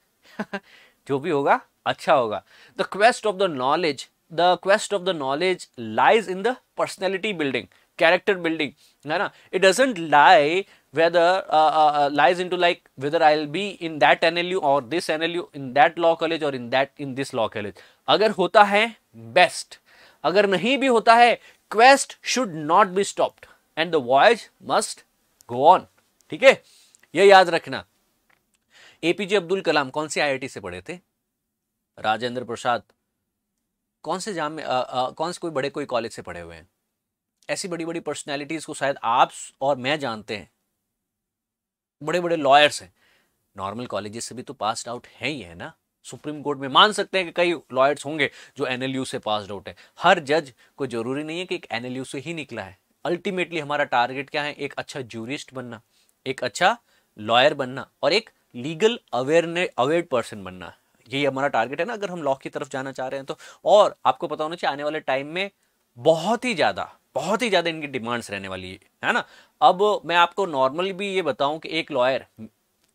S1: जो भी होगा अच्छा होगा the quest of the knowledge the quest of the knowledge lies in the personality building character building है ना it doesn't lie whether lies in to like whether I will be in that N L U और this N L U in that law college और in that in this law college अगर होता है best अगर नहीं भी होता है quest should not be stopped and the voyage must go on ठीक है यह याद रखना एपीजे अब्दुल कलाम कौन से आईआईटी से पढ़े थे राजेंद्र प्रसाद कौन से जाम आ, आ, कौन से कोई बड़े कोई कॉलेज से पढ़े हुए हैं ऐसी बड़ी बड़ी पर्सनैलिटीज़ को शायद आप और मैं जानते हैं बड़े बड़े लॉयर्स हैं नॉर्मल कॉलेजेस से भी तो पासड आउट है ही है ना सुप्रीम कोर्ट में मान सकते हैं कि कई लॉयर्स होंगे जो एनएलयू से पासड आउट है हर जज को जरूरी नहीं है कि एक एनएलयू से ही निकला है अल्टीमेटली हमारा टारगेट क्या है एक अच्छा जूरिस्ट बनना एक अच्छा लॉयर बनना और एक लीगल अवेयरने अवेयर पर्सन बनना यही हमारा टारगेट है ना अगर हम लॉ की तरफ जाना चाह रहे हैं तो और आपको पता होना चाहिए आने वाले टाइम में बहुत ही ज़्यादा बहुत ही ज़्यादा इनकी डिमांड्स रहने वाली है है ना अब मैं आपको नॉर्मली भी ये बताऊं कि एक लॉयर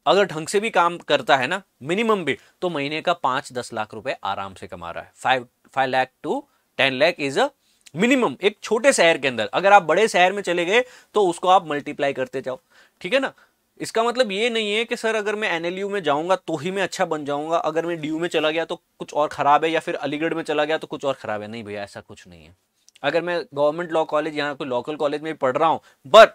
S1: अगर ढंग से भी काम करता है ना मिनिमम भी तो महीने का पाँच दस लाख रुपए आराम से कमा रहा है five five lakh to ten lakh is a minimum एक छोटे शहर के अंदर अगर आप बड़े शहर में चले गए तो उसको आप मल्टीप्लाई करते जाओ ठीक है ना इसका मतलब ये नहीं है कि सर अगर मैं एन में जाऊंगा तो ही मैं अच्छा बन जाऊंगा अगर मैं डी में चला गया तो कुछ और ख़राब है या फिर अलीगढ़ में चला गया तो कुछ और ख़राब है नहीं भैया ऐसा कुछ नहीं है अगर मैं गवर्नमेंट लॉ कॉलेज यहाँ कोई लोकल कॉलेज में पढ़ रहा हूँ बट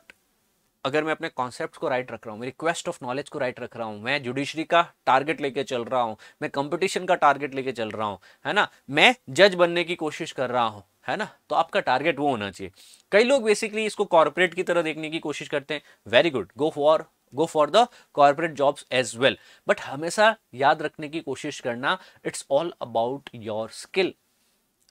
S1: अगर मैं अपने कॉन्सेप्ट को राइट रख रहा हूँ मेरी क्वेस्ट ऑफ नॉलेज को राइट रख रहा हूँ मैं जुडिशरी का टारगेट लेके चल रहा हूँ मैं कंपटीशन का टारगेट लेके चल रहा हूँ है ना मैं जज बनने की कोशिश कर रहा हूँ है ना तो आपका टारगेट वो होना चाहिए कई लोग बेसिकली इसको कॉरपोरेट की तरह देखने की कोशिश करते हैं very good go for go for the corporate jobs as well but हमेशा याद रखने की कोशिश करना it's all about your skill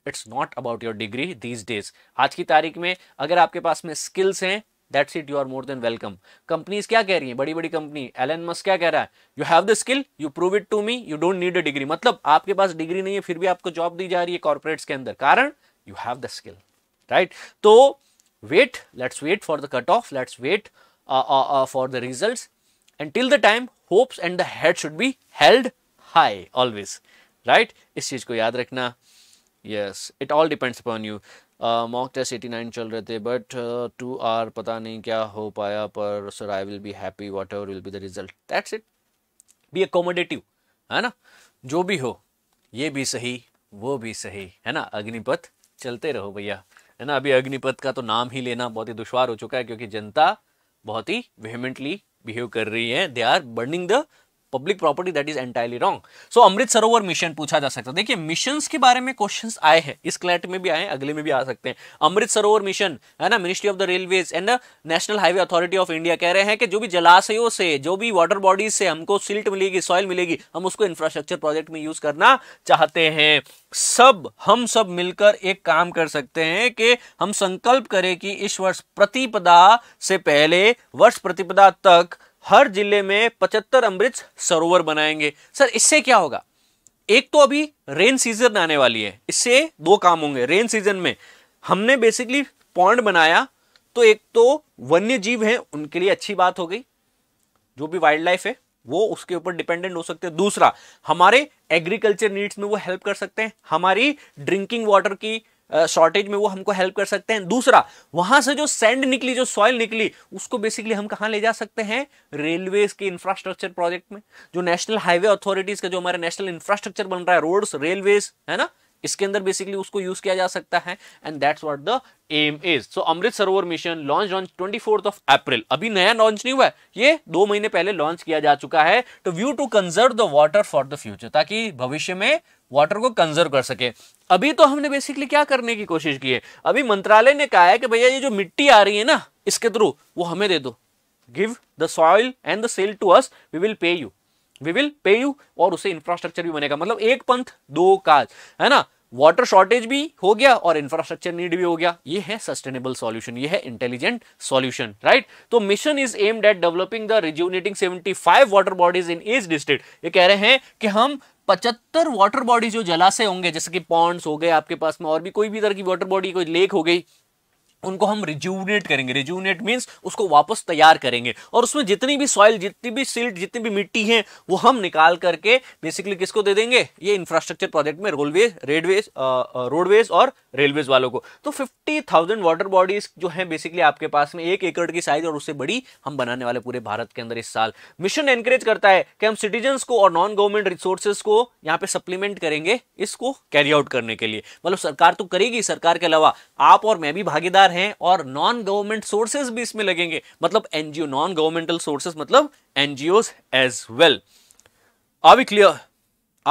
S1: it's not about your degree these days आज की तारीख में अगर आपके पास में स्किल्स हैं that's it you are more than welcome companies क्या कह रही है बड़ी बड़ी कंपनी एलन मस्क क्या कह रहा है you have the skill you prove it to me you don't need a degree मतलब आपके पास डिग्री नहीं है फिर भी आपको जॉब दी जा रही है कॉर्पोरेट्स के अंदर कारण you have the skill right तो wait let's wait for the cut off let's wait Uh, uh, uh, for the results and till the time hopes and the head should be held high always right is चीज़ को याद रखना yes it all depends upon you mock test 89 चल रहे थे but to are पता नहीं क्या हो पाया पर sir I will be happy whatever will be the result that's it be accommodative है ना जो भी हो ये भी सही वो भी सही है ना अग्निपथ चलते रहो भैया है ना अभी अग्निपथ का तो नाम ही लेना बहुत ही दुश्वार हो चुका है क्योंकि जनता बहुत ही वेहमेंटली बिहेव कर रही हैं they are burning the public property that is entirely wrong so Amrit Sarovar mission पूछा जा सकता है देखिए मिशन के बारे में क्वेश्चन आए हैं इस क्लैट में भी आए अगले में भी आ सकते हैं अमृत सरोवर मिशन है ना ministry of the railway and national highway authority of India कह रहे हैं कि जो भी जलाशयों से जो भी वाटर बॉडीज से हमको सिल्ट मिलेगी सॉइल मिलेगी हम उसको इंफ्रास्ट्रक्चर प्रोजेक्ट में यूज करना चाहते हैं सब हम सब मिलकर एक काम कर सकते हैं कि हम संकल्प करें कि इस वर्ष प्रतिपदा से पहले वर्ष प्रतिपदा तक हर जिले में पचहत्तर अमृत सरोवर बनाएंगे सर इससे क्या होगा एक तो अभी रेन सीजन आने वाली है इससे दो काम होंगे रेन सीजन में हमने बेसिकली पॉन्ड बनाया तो एक तो वन्य जीव है उनके लिए अच्छी बात हो गई जो भी वाइल्ड लाइफ है वो उसके ऊपर डिपेंडेंट हो सकते हैं दूसरा हमारे एग्रीकल्चर नीड्स में वो हेल्प कर सकते हैं हमारी ड्रिंकिंग वाटर की शॉर्टेज में वो हमको हेल्प कर सकते हैं दूसरा वहां से जो सैंड निकली जो सॉइल निकली उसको बेसिकली हम कहाँ ले जा सकते हैं रेलवे के इंफ्रास्ट्रक्चर प्रोजेक्ट में जो नेशनल हाईवे अथॉरिटीज का जो हमारे नेशनल इंफ्रास्ट्रक्चर बन रहा है रोड रेलवेज है ना इसके अंदर बेसिकली उसको यूज किया जा सकता है and that's what the aim is so Amrit Sarovar mission launch on twenty of April अभी नया लॉन्च नहीं हुआ है ये दो महीने पहले लॉन्च किया जा चुका है to view to conserve the water for the future ताकि भविष्य में वाटर को कंजर्व कर सके अभी तो हमने बेसिकली क्या करने की कोशिश की है अभी मंत्रालय ने कहा है कि भैया ये जो मिट्टी आ रही है ना इसके थ्रू वो हमें दे दो give the soil and the sale to us we will pay you we will pay you और उसे इंफ्रास्ट्रक्चर भी बनेगा मतलब एक पंथ दो काज है ना वाटर शॉर्टेज भी हो गया और इंफ्रास्ट्रक्चर नीड भी हो गया ये है सस्टेनेबल सॉल्यूशन ये है इंटेलिजेंट सॉल्यूशन राइट तो mission is aimed at developing the rejuvenating 75 water bodies in east district ये कह रहे हैं कि हम पचहत्तर वाटर बॉडी जो जलाशय होंगे जैसे कि पॉन्ड्स हो गए आपके पास में और भी कोई भी तरह की वाटर बॉडी कोई लेक हो गई उनको हम रिज्यूनेट करेंगे रिज्यूनेट मीन्स उसको वापस तैयार करेंगे और उसमें जितनी भी सॉइल जितनी भी सिल्ट जितनी भी मिट्टी है वो हम निकाल करके बेसिकली किसको दे देंगे ये इंफ्रास्ट्रक्चर प्रोजेक्ट में रोलवेज रेडवेज रोडवेज और रेलवेज वालों को तो फिफ्टी थाउजेंड वाटर बॉडीज जो है बेसिकली आपके पास में एक एकड़ की साइज और उससे बड़ी हम बनाने वाले पूरे भारत के अंदर इस साल मिशन एनकरेज करता है कि हम सिटीजन को और नॉन गवर्नमेंट रिसोर्सेज को यहाँ पे सप्लीमेंट करेंगे इसको कैरी आउट करने के लिए मतलब सरकार तो करेगी सरकार के अलावा आप और मैं भी भागीदार तैयार हैं और नॉन गवर्नमेंट सोर्सेज भी इसमें लगेंगे मतलब एनजीओ नॉन गवर्नमेंटल सोर्सेज मतलब NGO as well are we clear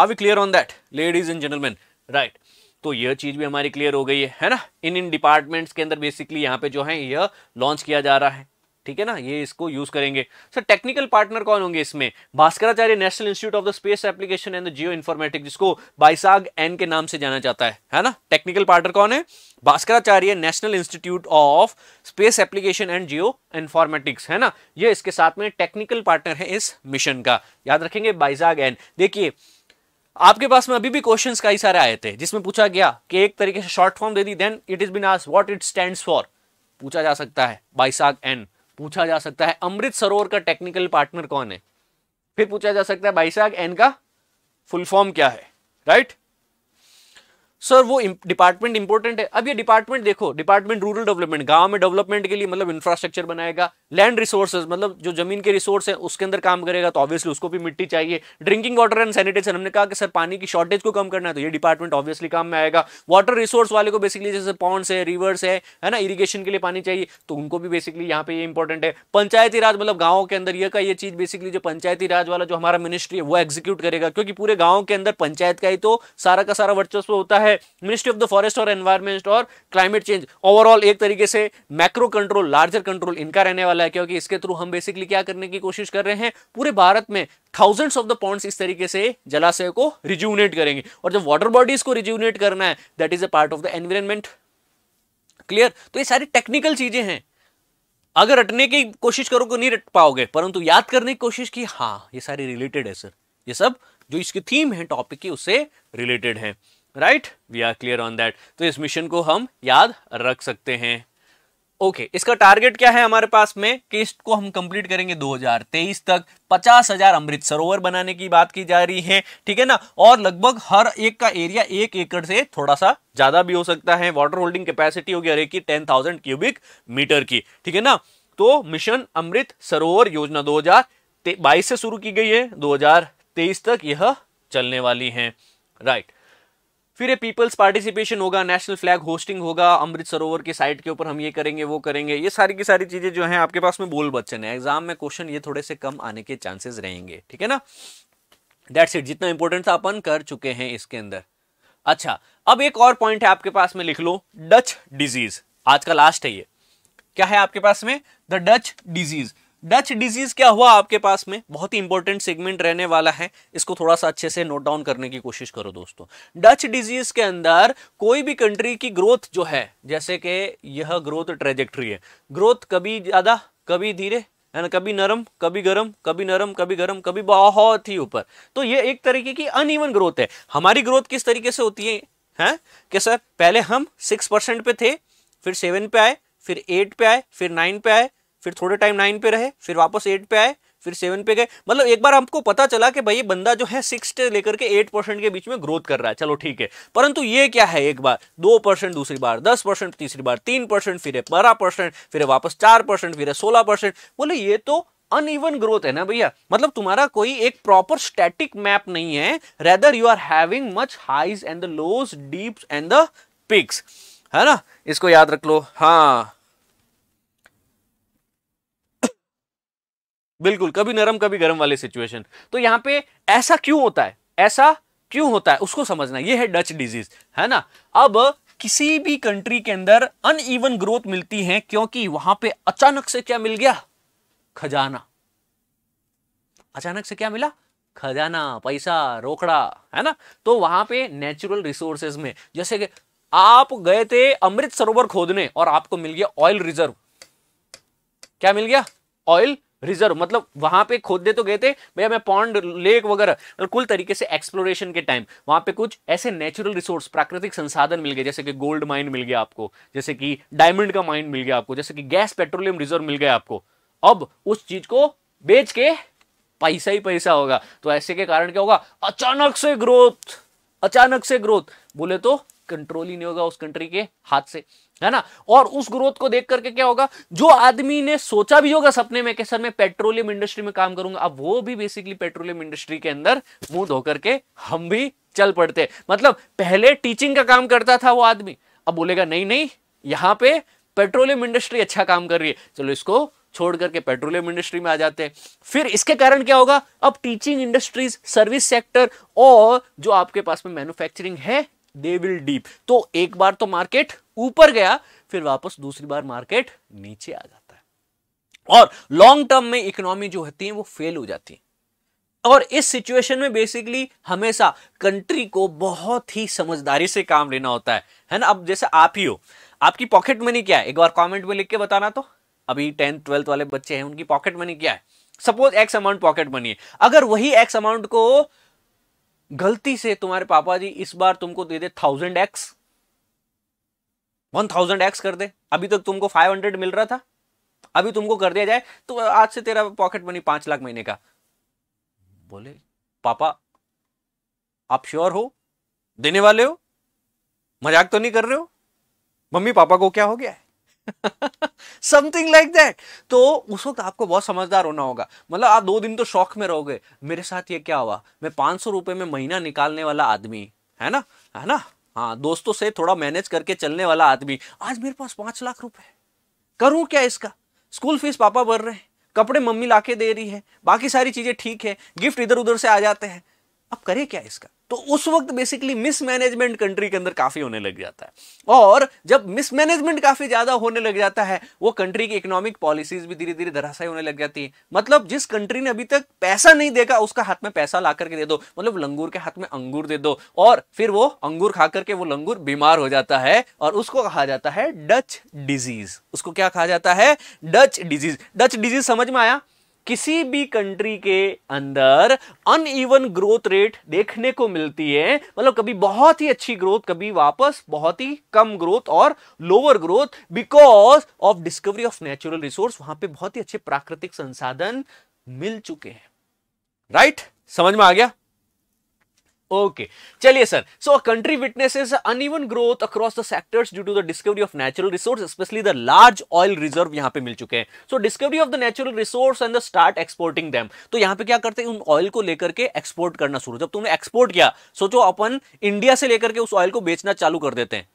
S1: are we clear on that ladies and gentleman right तो यह चीज भी हमारी क्लियर हो गई है है ना इन इन डिपार्टमेंट्स के अंदर बेसिकली यहां पे जो है यह लॉन्च किया जा रहा है ठीक है ना ये इसको यूज करेंगे सर टेक्निकल पार्टनर कौन होंगे इसमें Bhaskaracharya national institute of the space application and the geo informatic जिसको बाइसाग एन के नाम से जाना जाता है है ना टेक्निकल पार्टनर कौन है Bhaskaracharya national institute of space application and geo informatics है ना ये इसके साथ में टेक्निकल पार्टनर है इस मिशन का याद रखेंगे बाइसाग एन देखिए आपके पास में अभी भी क्वेश्चन कई सारे आए थे जिसमें पूछा गया कि एक तरीके से शॉर्ट फॉर्म दे दी then it is bin as what it stands for पूछा जा सकता है बाइसाग एन पूछा जा सकता है अमृत सरोवर का टेक्निकल पार्टनर कौन है फिर पूछा जा सकता है भाई साहब एन का फुल फॉर्म क्या है राइट सर वो डिपार्टमेंट इंपॉर्टेंट है अब ये डिपार्टमेंट देखो डिपार्टमेंट रूरल डेवलपमेंट गांव में डेवलपमेंट के लिए मतलब इंफ्रास्ट्रक्चर बनाएगा लैंड रिसोर्सेज मतलब जो जमीन के रिसोर्स है उसके अंदर काम करेगा तो ऑब्वियसली उसको भी मिट्टी चाहिए ड्रिंकिंग वाटर एंड सैनिटेशन हमने कहा कि सर पानी की शॉर्टेज को कम करना है तो ये डिपार्टमेंट ऑब्वियसली काम में आएगा वाटर रिसोर्स वाले को बेसिकली जैसे पॉन्ड्स है रिवर्स है है ना इरीगेशन के लिए पानी चाहिए तो उनको भी बेसिकली यहाँ पे ये इंपॉर्टेंट है पंचायती राज मतलब गाँव के अंदर ये का ये चीज बेसिकली जो पंचायती राज वाला जो हमारा मिनिस्ट्री है वो एग्जीक्यूट करेगा क्योंकि पूरे गाँव के अंदर पंचायत का ही तो सारा का सारा वर्चस्व होता है है मिनिस्ट्री ऑफ द फॉरेस्ट और एनवायरमेंट और क्लाइमेट चेंज ओवरऑल एक तरीके से मैक्रो कंट्रोल लार्जर कंट्रोल इनका रहने वाला है क्योंकि इसके थ्रू हम बेसिकली क्या करने की कोशिश कर रहे हैं पूरे भारत में थाउजेंड्स ऑफ द पॉइंट्स इस तरीके से जलाशय को रिज्यूनेट करेंगे और जब वाटर बॉडीज को रिज्यूनेट करना है that is a part of the environment clear तो ये सारी टेक्निकल चीजें हैं अगर रटने की कोशिश करोगे तो नहीं रट पाओगे परंतु याद करने की कोशिश की हाँ ये सारी रिलेटेड है सर ये सब जो इसकी थीम है टॉपिक की उससे रिलेटेड है right we are clear on that तो इस मिशन को हम याद रख सकते हैं ओके okay, इसका टारगेट क्या है हमारे पास में कि इसको हम कंप्लीट करेंगे 2023 तक पचास हजार अमृत सरोवर बनाने की बात की जा रही है ठीक है ना और लगभग हर एक का एरिया एक एकड़ से थोड़ा सा ज्यादा भी हो सकता है वाटर होल्डिंग कैपेसिटी होगी हर एक की टेन थाउजेंड क्यूबिक मीटर की ठीक है ना तो मिशन अमृत सरोवर योजना दो हजार से शुरू की गई है दो तक यह चलने वाली है राइट फिर ये पीपल्स पार्टिसिपेशन होगा नेशनल फ्लैग होस्टिंग होगा अमृत सरोवर के साइड के ऊपर हम ये करेंगे वो करेंगे ये सारी की सारी चीज़ें जो हैं आपके पास में बोल बच्चन है एग्जाम में क्वेश्चन ये थोड़े से कम आने के चांसेस रहेंगे ठीक है ना दैट्स इट जितना इंपॉर्टेंट था अपन कर चुके हैं इसके अंदर अच्छा अब एक और पॉइंट है आपके पास में लिख लो डच डिजीज आज का लास्ट है ये क्या है आपके पास में the Dutch disease Dutch disease क्या हुआ आपके पास में बहुत ही इंपॉर्टेंट सेगमेंट रहने वाला है इसको थोड़ा सा अच्छे से नोट डाउन करने की कोशिश करो दोस्तों डच डिजीज के अंदर कोई भी कंट्री की ग्रोथ जो है जैसे कि यह ग्रोथ ट्रेजेक्ट्री है ग्रोथ कभी ज्यादा कभी धीरे है ना कभी नरम कभी गर्म कभी नरम कभी गर्म कभी बहुत ही ऊपर तो ये एक तरीके की अनइवन ग्रोथ है हमारी ग्रोथ किस तरीके से होती है है? कि सर पहले हम सिक्स परसेंट पे थे फिर सेवन पे आए फिर एट पे आए फिर नाइन पे आए फिर थोड़े टाइम नाइन पे रहे फिर वापस एट पे आए फिर सेवन पे गए मतलब एक बार हमको पता चला कि भाई ये बंदा जो है सिक्स लेकर के एट परसेंट के बीच में ग्रोथ कर रहा है चलो ठीक है परंतु ये क्या है एक बार दो परसेंट दूसरी बार दस परसेंट तीसरी बार तीन परसेंट फिर बारह परसेंट फिर वापस चार परसेंट फिर सोलह परसेंट बोले ये तो अनइवन ग्रोथ है ना भैया मतलब तुम्हारा कोई एक प्रॉपर स्टैटिक मैप नहीं है rather you are having much highs and the lows deep and the peaks है ना इसको याद रख लो हाँ बिल्कुल कभी नरम कभी गर्म वाले सिचुएशन तो यहां पे ऐसा क्यों होता है ऐसा क्यों होता है उसको समझना ये है डच डिजीज है ना अब किसी भी कंट्री के अंदर अन ईवन ग्रोथ मिलती है क्योंकि वहां पे अचानक से क्या मिल गया खजाना अचानक से क्या मिला खजाना पैसा रोकड़ा है ना तो वहां पे नेचुरल रिसोर्सेज में जैसे कि आप गए थे अमृत सरोवर खोदने और आपको मिल गया ऑयल रिजर्व क्या मिल गया ऑयल रिजर्व मतलब वहां पे दे तो गए थे भैया मैं पॉन्ड लेक वगैरह मतलब कुल तरीके से एक्सप्लोरेशन के टाइम वहां पे कुछ ऐसे नेचुरल रिसोर्स प्राकृतिक संसाधन मिल गए जैसे कि गोल्ड माइन मिल गया आपको जैसे कि डायमंड का माइन मिल गया आपको जैसे कि गैस पेट्रोलियम रिजर्व मिल गया आपको अब उस चीज को बेच के पैसा ही पैसा होगा तो ऐसे के कारण क्या होगा अचानक से ग्रोथ अचानक से ग्रोथ बोले तो कंट्रोल ही नहीं होगा उस कंट्री के हाथ से है ना और उस ग्रोथ को देख करके क्या होगा जो आदमी ने सोचा भी होगा सपने में कि सर मैं पेट्रोलियम इंडस्ट्री में काम करूंगा अब वो भी बेसिकली पेट्रोलियम इंडस्ट्री के अंदर मुंह धोकर के हम भी चल पड़ते मतलब पहले टीचिंग का काम करता था वो आदमी अब बोलेगा नहीं नहीं यहाँ पे पेट्रोलियम इंडस्ट्री अच्छा काम कर रही है चलो इसको छोड़ करके पेट्रोलियम इंडस्ट्री में आ जाते हैं फिर इसके कारण क्या होगा अब टीचिंग इंडस्ट्रीज सर्विस सेक्टर और जो आपके पास में मैन्युफैक्चरिंग है दे विल डीप तो एक बार तो मार्केट ऊपर गया फिर वापस दूसरी बार मार्केट नीचे आ जाता है और लॉन्ग टर्म में इकोनॉमी जो होती है वो फेल हो जाती है और इस सिचुएशन में बेसिकली हमेशा कंट्री को बहुत ही समझदारी से काम लेना होता है है ना अब जैसे आप ही हो आपकी पॉकेट मनी क्या है एक बार कमेंट में लिख के बताना तो अभी टेंथ ट्वेल्थ वाले बच्चे हैं उनकी पॉकेट मनी क्या है suppose X amount pocket money है अगर वही एक्स अमाउंट को गलती से तुम्हारे पापा जी इस बार तुमको दे दे thousand X one thousand X कर दे अभी तक तो तुमको फाइव हंड्रेड मिल रहा था अभी तुमको कर दिया जाए तो आज से तेरा पॉकेट मनी पांच लाख महीने का बोले पापा आप श्योर हो देने वाले हो मजाक तो नहीं कर रहे हो मम्मी पापा को क्या हो गया है समथिंग लाइक दैट तो उस वक्त आपको बहुत समझदार होना होगा मतलब आप दो दिन तो शौक में रहोगे मेरे साथ ये क्या हुआ मैं पांच सौ रुपए में महीना निकालने वाला आदमी है ना है ना हाँ दोस्तों से थोड़ा मैनेज करके चलने वाला आदमी आज मेरे पास पांच लाख रुपए करूँ क्या इसका स्कूल फीस पापा भर रहे हैं कपड़े मम्मी लाके दे रही है बाकी सारी चीज़ें ठीक है गिफ्ट इधर उधर से आ जाते हैं अब करे क्या इसका तो उस वक्त बेसिकली मिसमैनेजमेंट कंट्री के अंदर काफी होने लग जाता है और जब मिसमैनेजमेंट काफी ज्यादा होने लग जाता है वो कंट्री की इकोनॉमिक पॉलिसीज भी धीरे धीरे धराशाई होने लग जाती है मतलब जिस कंट्री ने अभी तक पैसा नहीं देखा उसका हाथ में पैसा ला करके दे दो मतलब लंगूर के हाथ में अंगूर दे दो और फिर वो अंगूर खा करके वो लंगूर बीमार हो जाता है और उसको कहा जाता है डच डिजीज उसको क्या कहा जाता है डच डिजीज डच डिजीज समझ में आया किसी भी कंट्री के अंदर अनइवन ग्रोथ रेट देखने को मिलती है मतलब कभी बहुत ही अच्छी ग्रोथ कभी वापस बहुत ही कम ग्रोथ और lower growth because of discovery of natural resource वहां पे बहुत ही अच्छे प्राकृतिक संसाधन मिल चुके हैं राइट right? समझ में आ गया ओके चलिए sir so country witnesses even growth across the sectors due to the discovery of natural resource specially the large oil reserve यहां पे मिल चुके हैं so discovery of the natural resource and the start exporting them तो यहां पे क्या करते हैं उन ऑयल को लेकर के एक्सपोर्ट करना शुरू जब तो तुमने एक्सपोर्ट किया सोचो अपन इंडिया से लेकर के उस ऑयल को बेचना चालू कर देते हैं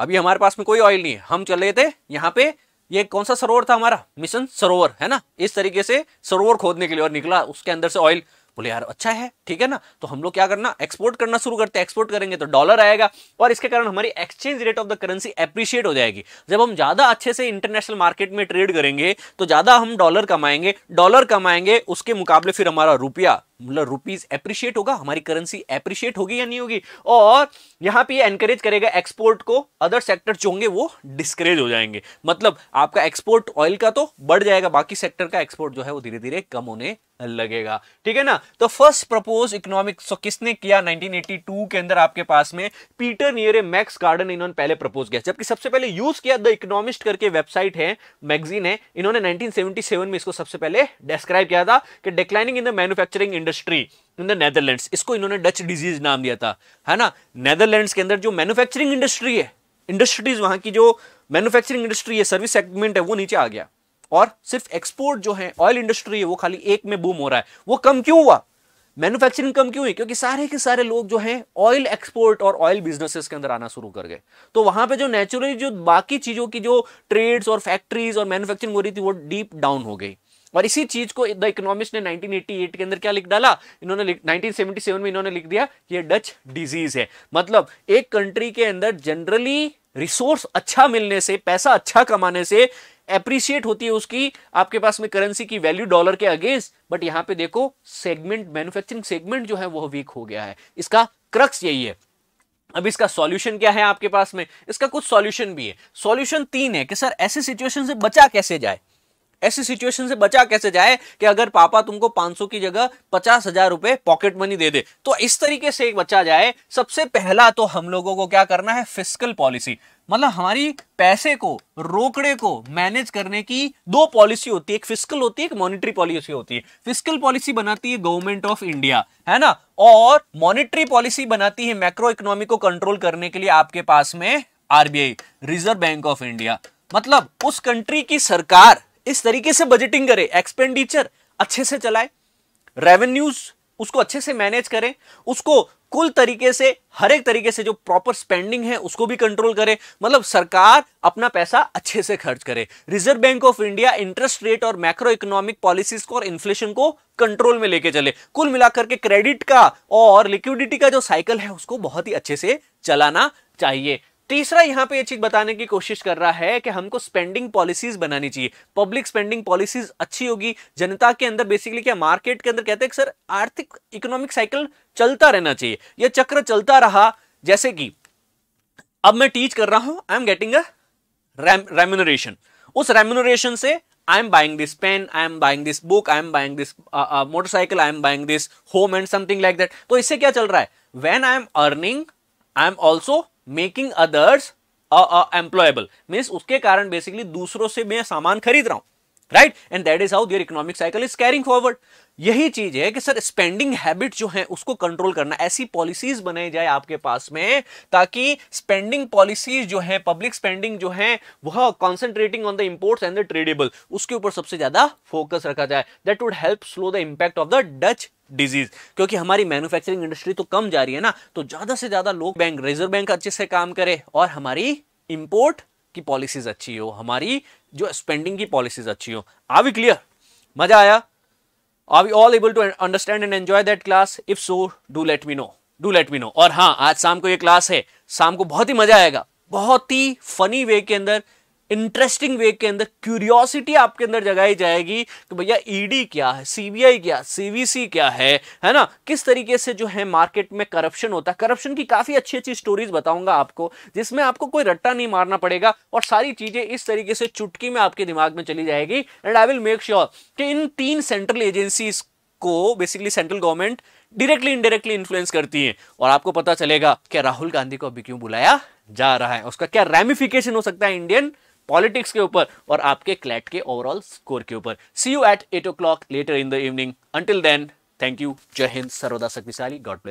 S1: अभी हमारे पास में कोई ऑयल नहीं है हम चले थे यहाँ पे ये कौन सा सरोवर था हमारा मिशन सरोवर है ना इस तरीके से सरोवर खोदने के लिए और निकला उसके अंदर से ऑयल बोले यार अच्छा है ठीक है ना तो हम लोग क्या करना एक्सपोर्ट करना शुरू करते हैं एक्सपोर्ट करेंगे तो डॉलर आएगा और इसके कारण हमारी exchange rate of the currency appreciate हो जाएगी जब हम ज़्यादा अच्छे से इंटरनेशनल मार्केट में ट्रेड करेंगे तो ज़्यादा हम डॉलर कमाएंगे डॉलर कमाएंगे उसके मुकाबले फिर हमारा रुपया मतलब रुपीज एप्रिशिएट होगा हमारी करेंसी एप्रिशिएट होगी या नहीं होगी और यहां पे ये एनकरेज करेगा एक्सपोर्ट को अदर सेक्टर जो होंगे वो डिस्करेज हो जाएंगे मतलब आपका एक्सपोर्ट ऑयल का तो बढ़ जाएगा बाकी सेक्टर का एक्सपोर्ट जो है वो धीरे धीरे कम होने लगेगा ठीक है ना तो फर्स्ट प्रपोज इकोनॉमिक सो किसने किया 1982 के अंदर आपके पास में पीटर नियरे मैक्स गार्डन इन्होंने पहले प्रपोज किया जबकि सबसे पहले यूज किया द इकोनॉमिस्ट करके वेबसाइट है मैगजीन है इन्होंने 1977 में इसको सबसे पहले डिस्क्राइब किया था कि declining in the manufacturing industry industry in the Netherlands इसको इन्होंने डच डिजीज नाम दिया था है ना नेदरलैंड्स के अंदर जो मैन्युफैक्चरिंग इंडस्ट्री है इंडस्ट्रीज वहां की जो मैन्युफैक्चरिंग इंडस्ट्री है सर्विस सेगमेंट है वो नीचे आ गया और सिर्फ एक्सपोर्ट जो है ऑयल इंडस्ट्री है वो खाली एक में बूम हो रहा है वो कम क्यों हुआ मैन्युफैक्चरिंग कम क्यों है क्योंकि सारे के सारे लोग जो हैं ऑयल एक्सपोर्ट और ऑयल बिजनेसेस के अंदर आना शुरू कर गए तो वहां पे जो नेचुरली जो बाकी चीजों की जो ट्रेड्स और फैक्ट्रीज और मैन्युफैक्चरिंग हो रही थी वो डीप डाउन हो गई और इसी चीज को द इकोनॉमिस्ट ने 1988 के अंदर क्या लिख डाला इन्होंने 1977 में इन्होंने लिख दिया ये डच डिजीज है मतलब एक कंट्री के अंदर जनरली रिसोर्स अच्छा मिलने से पैसा अच्छा कमाने से एप्रिशिएट होती है उसकी आपके पास में करेंसी की वैल्यू डॉलर के अगेंस्ट बट यहां पे देखो सेगमेंट मैन्युफैक्चरिंग सेगमेंट जो है वह वीक हो गया है इसका क्रक्स यही है अब इसका सॉल्यूशन क्या है आपके पास में इसका कुछ सॉल्यूशन भी है सॉल्यूशन तीन है कि सर ऐसे सिचुएशन से बचा कैसे जाए ऐसी सिचुएशन से बचा कैसे जाए कि अगर पापा तुमको 500 की जगह पचास हजार रुपए पॉकेट मनी दे दे तो इस तरीके से बचा जाए सबसे पहला तो हम लोगों को क्या करना है फिजिकल पॉलिसी मतलब हमारी पैसे को रोकड़े को मैनेज करने की दो पॉलिसी होती है एक फिजिकल होती है एक मॉनिटरी पॉलिसी होती है फिजिकल पॉलिसी बनाती है गवर्नमेंट ऑफ इंडिया है ना और मॉनिटरी पॉलिसी बनाती है मैक्रो इकोनॉमी को कंट्रोल करने के लिए आपके पास में RBI reserve bank of India मतलब उस कंट्री की सरकार इस तरीके से बजटिंग करें एक्सपेंडिचर अच्छे से चलाए रेवेन्यूज उसको अच्छे से मैनेज करें उसको कुल तरीके से हर एक तरीके से जो प्रॉपर स्पेंडिंग है उसको भी कंट्रोल करें मतलब सरकार अपना पैसा अच्छे से खर्च करे reserve bank of India interest rate और मैक्रो इकोनॉमिक पॉलिसीज को और इन्फ्लेशन को कंट्रोल में लेके चले कुल मिलाकर के क्रेडिट का और लिक्विडिटी का जो साइकिल है उसको बहुत ही अच्छे से चलाना चाहिए तीसरा यहां पे ये चीज बताने की कोशिश कर रहा है कि हमको स्पेंडिंग पॉलिसीज बनानी चाहिए पब्लिक स्पेंडिंग पॉलिसीज अच्छी होगी जनता के अंदर बेसिकली क्या मार्केट के अंदर कहते हैं सर आर्थिक इकोनॉमिक साइकिल चलता रहना चाहिए यह चक्र चलता रहा जैसे कि अब मैं टीच कर रहा हूं I am getting a remuneration उस रेम्यूनरेशन से I am buying this pen I am buying this book I am buying this motorcycle I am buying this home and something like that तो इससे क्या चल रहा है when I am earning I am also making others employable means उसके कारण basically दूसरों से मैं सामान खरीद रहा हूं right and that is how their economic cycle is carrying forward यही चीज है कि सर स्पेंडिंग हैबिट जो है उसको कंट्रोल करना ऐसी पॉलिसीज बनाई जाए आपके पास में ताकि स्पेंडिंग पॉलिसीज जो है पब्लिक स्पेंडिंग जो है वह concentrating on the imports and the tradable उसके ऊपर सबसे ज्यादा फोकस रखा जाए that would help slow the impact of the Dutch disease क्योंकि हमारी मैन्युफैक्चरिंग इंडस्ट्री तो कम जा रही है ना तो ज्यादा से ज्यादा लोग बैंक रिजर्व बैंक अच्छे से काम करे और हमारी इंपोर्ट की पॉलिसीज अच्छी हो हमारी जो स्पेंडिंग की पॉलिसीज अच्छी हो आर वी क्लियर मजा आया are we all able to understand and enjoy that class if so do let me know do let me know और हाँ आज शाम को ये क्लास है शाम को बहुत ही मजा आएगा बहुत ही फनी वे के अंदर इंटरेस्टिंग वे के अंदर क्यूरियोसिटी आपके अंदर जगाई जाएगी कि भैया ईडी e क्या है सीबीआई क्या सीवीसी क्या है है ना किस तरीके से जो है मार्केट में करप्शन होता है करप्शन की काफ़ी अच्छी अच्छी स्टोरीज बताऊंगा आपको जिसमें आपको कोई रट्टा नहीं मारना पड़ेगा और सारी चीज़ें इस तरीके से चुटकी में आपके दिमाग में चली जाएगी and I will make sure कि इन तीन सेंट्रल एजेंसीज को basically central government directly indirectly influence करती है और आपको पता चलेगा क्या राहुल गांधी को अभी क्यों बुलाया जा रहा है उसका क्या रेमिफिकेशन हो सकता है इंडियन पॉलिटिक्स के ऊपर और आपके क्लैट के ओवरऑल स्कोर के ऊपर see you at eight o'clock later in the evening until then thank you Jai Hind सर्वदा शक्तिशाली गॉड